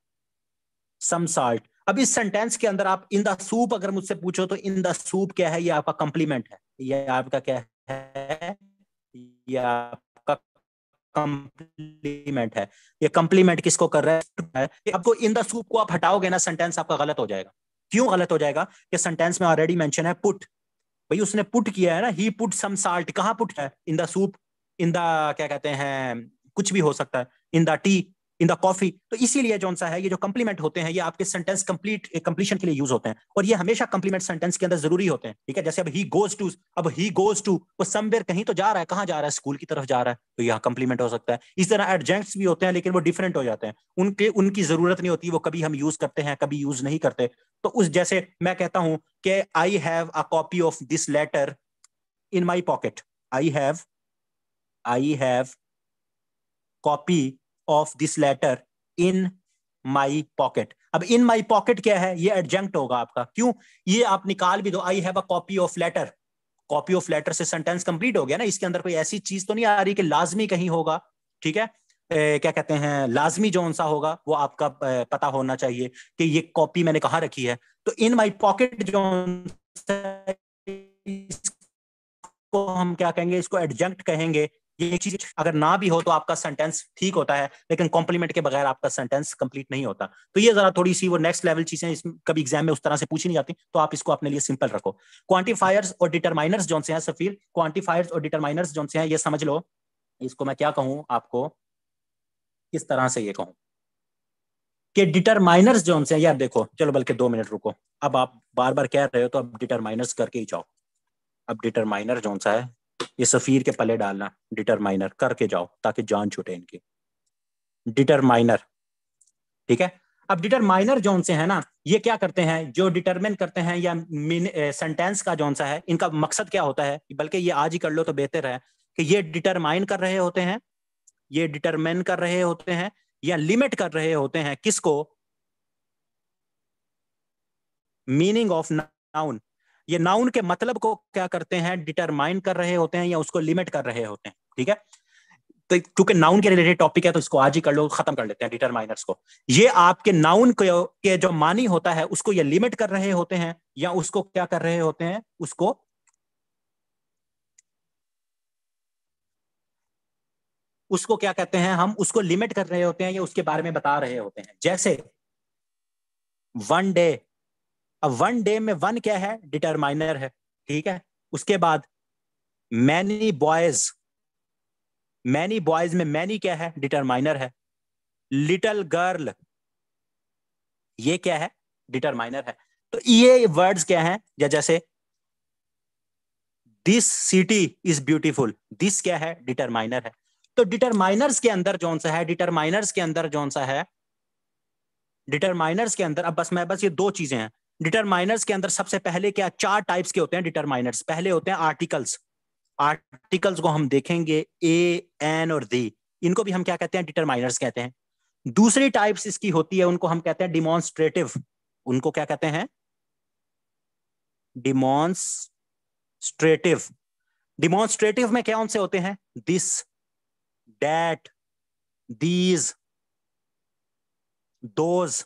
A: सम साल्ट अब इस सेंटेंस के अंदर आप इन द सूप अगर मुझसे पूछो तो इन द सूप क्या है ये आपका कंप्लीमेंट है ये आपका क्या है ये आपका कंप्लीमेंट है ये कंप्लीमेंट किसको कर रहा है आपको इन द सूप को आप हटाओगे ना सेंटेंस आपका गलत हो जाएगा क्यों गलत हो जाएगा कि सेंटेंस में ऑलरेडी मेंशन है पुट भाई उसने पुट किया है ना ही पुट सम साल्ट कहाँ पुट है in the soup in the क्या कहते हैं कुछ भी हो सकता है in the tea in the coffee तो इसीलिए जो सा है ये जो कंप्लीमेंट होते हैं ये आपके सेंटेंस कंप्लीट कंप्लीशन के लिए यूज होते हैं और ये हमेशा कंप्लीमेंट सेंटेंस के अंदर जरूरी होते हैं ठीक है जैसे अब ही गोज टू अब ही गोज टू वो समवेयर कहीं तो जा रहा है कहाँ जा रहा है स्कूल की तरफ जा रहा है तो यहाँ कंप्लीमेंट हो सकता है इस तरह एडजेंट्स भी होते हैं लेकिन वो डिफरेंट हो जाते हैं उनके उनकी जरूरत नहीं होती वो कभी हम यूज करते हैं कभी यूज नहीं करते तो उस जैसे मैं कहता हूं कि I have a copy of this letter in my pocket I have I have copy of this letter in my pocket अब इन माई पॉकेट क्या है ये एडजंक्ट होगा आपका क्यों ये आप निकाल भी दो I have a copy of letter copy of letter से सेंटेंस कंप्लीट हो गया ना इसके अंदर कोई ऐसी चीज तो नहीं आ रही कि लाजमी कहीं होगा ठीक है ए, क्या कहते हैं लाजमी जो सा होगा वो आपका ए, पता होना चाहिए कि ये कॉपी मैंने कहा रखी है तो इन माई पॉकेट जो को हम क्या कहेंगे इसको एडजंक्ट कहेंगे ये चीज अगर ना भी हो तो आपका सेंटेंस ठीक होता है लेकिन कॉम्प्लीमेंट के बगैर आपका सेंटेंस कंप्लीट नहीं होता तो ये जरा थोड़ी सी वो नेक्स्ट लेवल चीजें कभी एग्जाम में उस तरह से पूछी नहीं जाती तो आप इसको अपने लिए सिंपल रखो क्वांटिफायर्स और डिटरमाइनर्स जो से हैं सफीर क्वांटिफायर्स और डिटरमाइनर्स जो से हैं ये समझ लो इसको मैं क्या कहूँ आपको किस तरह से ये कहूँ कि डिटरमाइनर्स जो से यार देखो चलो बल्कि दो मिनट रुको अब आप बार बार कह रहे हो तो अब डिटरमाइनर्स करके ही जाओ अब डिटरमाइनर जो सा है ये सफीर के पले डालना डिटरमाइनर करके जाओ ताकि जान छुटे इनकी डिटरमाइनर ठीक है अब डिटरमाइनर जोन से है ना ये क्या करते हैं जो डिटरमिन करते हैं या सेंटेंस का जौन सा है इनका मकसद क्या होता है बल्कि ये आज ही कर लो तो बेहतर है कि ये डिटरमाइन कर रहे होते हैं ये डिटरमिन कर रहे होते हैं या लिमिट कर रहे होते हैं किसको मीनिंग ऑफ नाउन ये नाउन के मतलब को क्या करते हैं डिटरमाइन कर रहे होते हैं या उसको लिमिट कर रहे होते हैं ठीक है तो क्योंकि नाउन के रिलेटेड टॉपिक है तो इसको आज ही कर लो खत्म कर लेते हैं डिटरमाइनर्स को ये आपके नाउन के जो मानी होता है उसको ये लिमिट कर रहे होते हैं या उसको क्या कर रहे होते हैं उसको उसको क्या कहते हैं हम उसको लिमिट कर रहे होते हैं या उसके बारे में बता रहे होते हैं जैसे वन डे अब वन डे में वन क्या है डिटरमाइनर है ठीक है उसके बाद मैनी बॉयज मैनी बॉयज में मैनी क्या है डिटरमाइनर है लिटल गर्ल ये क्या है डिटरमाइनर है तो ये वर्ड्स क्या हैं या जैसे this city is beautiful this क्या है डिटरमाइनर है तो डिटरमाइनर्स के अंदर जौन सा है डिटरमाइनर्स के अंदर जौन सा है डिटरमाइनर्स के अंदर अब बस मैं बस ये दो चीजें हैं डिटरमाइनर्स के अंदर सबसे पहले क्या चार टाइप्स के होते हैं डिटरमाइनर्स पहले होते हैं आर्टिकल्स आर्टिकल्स को हम देखेंगे ए एन और दी इनको भी हम क्या कहते हैं डिटरमाइनर्स कहते हैं दूसरी टाइप्स इसकी होती है उनको हम कहते हैं डिमॉन्स्ट्रेटिव उनको क्या कहते हैं डिमॉन्स्ट्रेटिव डिमॉन्स्ट्रेटिव में क्या उनसे होते हैं दिस डैट दीज दोज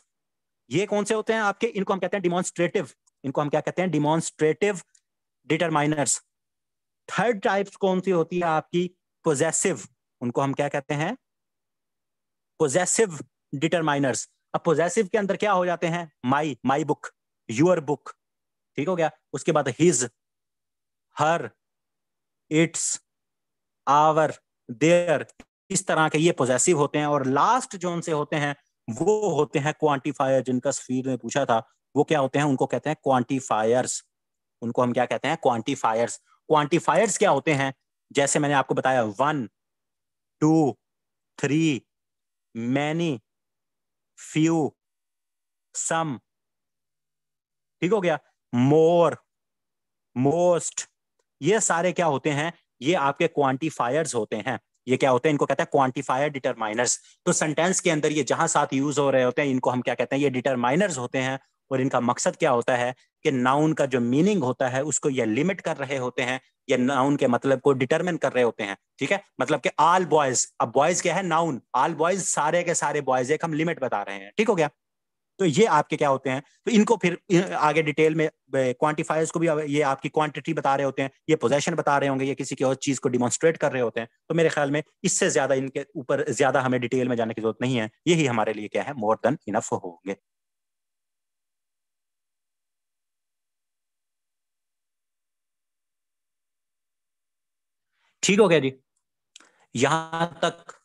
A: ये कौन से होते हैं आपके इनको हम कहते हैं डिमॉन्स्ट्रेटिव इनको हम क्या कहते हैं डिमॉन्स्ट्रेटिव डिटरमाइनर्स थर्ड टाइप कौन सी होती है आपकी पोजेसिव उनको हम क्या कहते हैं पोजेसिव डिटरमाइनर्स अब पोजेसिव के अंदर क्या हो जाते हैं my my book your book ठीक हो गया उसके बाद his her its our their इस तरह के ये पोजेसिव होते हैं और लास्ट जोन से होते हैं वो होते हैं क्वांटिफायर जिनका स्फीर ने पूछा था वो क्या होते हैं उनको कहते हैं क्वांटिफायर्स उनको हम क्या कहते हैं क्वांटिफायर्स क्वांटिफायर्स क्या होते हैं जैसे मैंने आपको बताया one two three many few some ठीक हो गया मोर मोस्ट ये सारे क्या होते हैं ये आपके क्वांटिफायर्स होते हैं ये क्या होते हैं इनको कहते हैं क्वांटिफायर डिटरमाइनर्स तो सेंटेंस के अंदर ये जहां साथ यूज हो रहे होते हैं इनको हम क्या कहते हैं ये डिटरमाइनर्स होते हैं और इनका मकसद क्या होता है कि नाउन का जो मीनिंग होता है उसको ये लिमिट कर रहे होते हैं या नाउन के मतलब को डिटरमिन कर रहे होते हैं ठीक है मतलब कि ऑल बॉयज अब बॉयज क्या है नाउन ऑल बॉयज सारे के सारे बॉयज एक हम लिमिट बता रहे हैं ठीक हो गया तो ये आपके क्या होते हैं तो इनको फिर आगे डिटेल में क्वांटिफायर्स को भी ये आपकी क्वांटिटी बता रहे होते हैं ये पोजेशन बता रहे होंगे ये किसी की और चीज को डिमॉन्स्ट्रेट कर रहे होते हैं तो मेरे ख्याल में इससे ज्यादा इनके ऊपर ज्यादा हमें डिटेल में जाने की जरूरत नहीं है यही हमारे लिए क्या है मोर देन इनफ होंगे ठीक हो गया जी यहां तक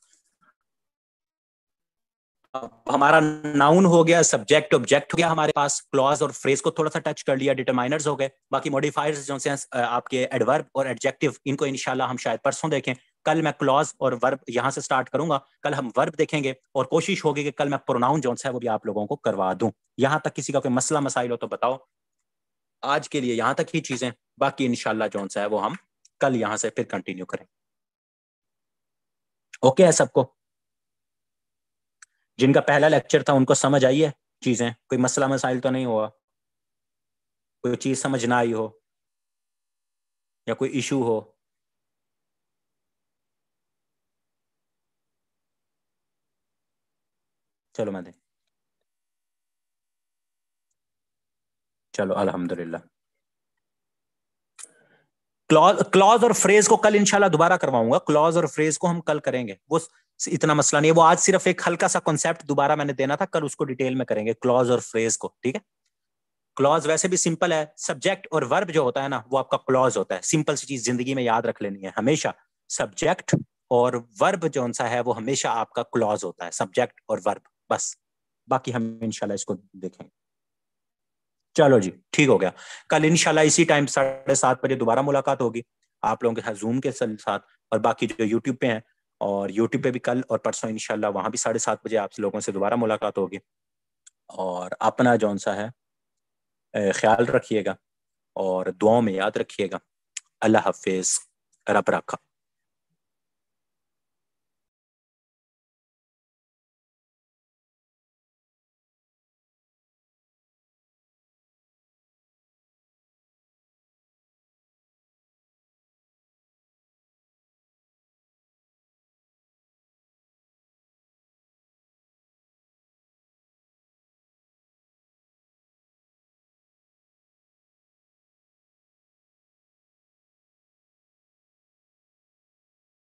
A: हमारा नाउन हो गया सब्जेक्ट ऑब्जेक्ट हो गया हमारे पास क्लॉज और फ्रेज को थोड़ा सा टच कर लिया डिटरमाइनर्स हो गए बाकी मॉडिफायर्स जो से आपके एडवर्ब और एडजेक्टिव इनको इनशाला हम शायद परसों देखें कल मैं क्लॉज और वर्ब यहां से स्टार्ट करूंगा कल हम वर्ब देखेंगे और कोशिश होगी कि कल मैं प्रोनाउन जो है वो भी आप लोगों को करवा दूं यहां तक किसी का कोई मसला मसाइल हो तो बताओ आज के लिए यहां तक ही चीजें बाकी इनशाला जो है वो हम कल यहाँ से फिर कंटिन्यू करें ओके है सबको जिनका पहला लेक्चर था उनको समझ आई है चीजें कोई मसला मसाइल तो नहीं हुआ कोई चीज समझ ना आई हो या कोई इशू हो चलो मैं दे चलो अल्हम्दुलिल्लाह क्लॉज क्लॉज और फ्रेज को कल इंशाल्लाह दोबारा करवाऊंगा क्लॉज और फ्रेज को हम कल करेंगे वो इतना मसला नहीं है वो आज सिर्फ एक हल्का सा कॉन्सेप्ट दोबारा मैंने देना था कल उसको डिटेल में करेंगे क्लॉज और फ्रेज को ठीक है क्लॉज वैसे भी सिंपल है सब्जेक्ट और वर्ब जो होता है ना वो आपका क्लॉज होता है सिंपल सी चीज जिंदगी में याद रख लेनी है हमेशा सब्जेक्ट और वर्ब जो सा है वो हमेशा आपका क्लॉज होता है सब्जेक्ट और वर्ब बस बाकी हम इनशाला इसको देखेंगे चलो जी ठीक हो गया कल इनशाला इसी टाइम साढ़े सात बजे दोबारा मुलाकात होगी आप लोगों के साथ जूम के साथ और बाकी जो यूट्यूब पे हैं और यूट्यूब पे भी कल और परसों इनशाला वहां भी साढ़े सात बजे आप लोगों से दोबारा मुलाकात होगी और अपना जौन सा है ख्याल रखिएगा और दुआओं में याद रखिएगा अल्लाह हाफिज रब रखा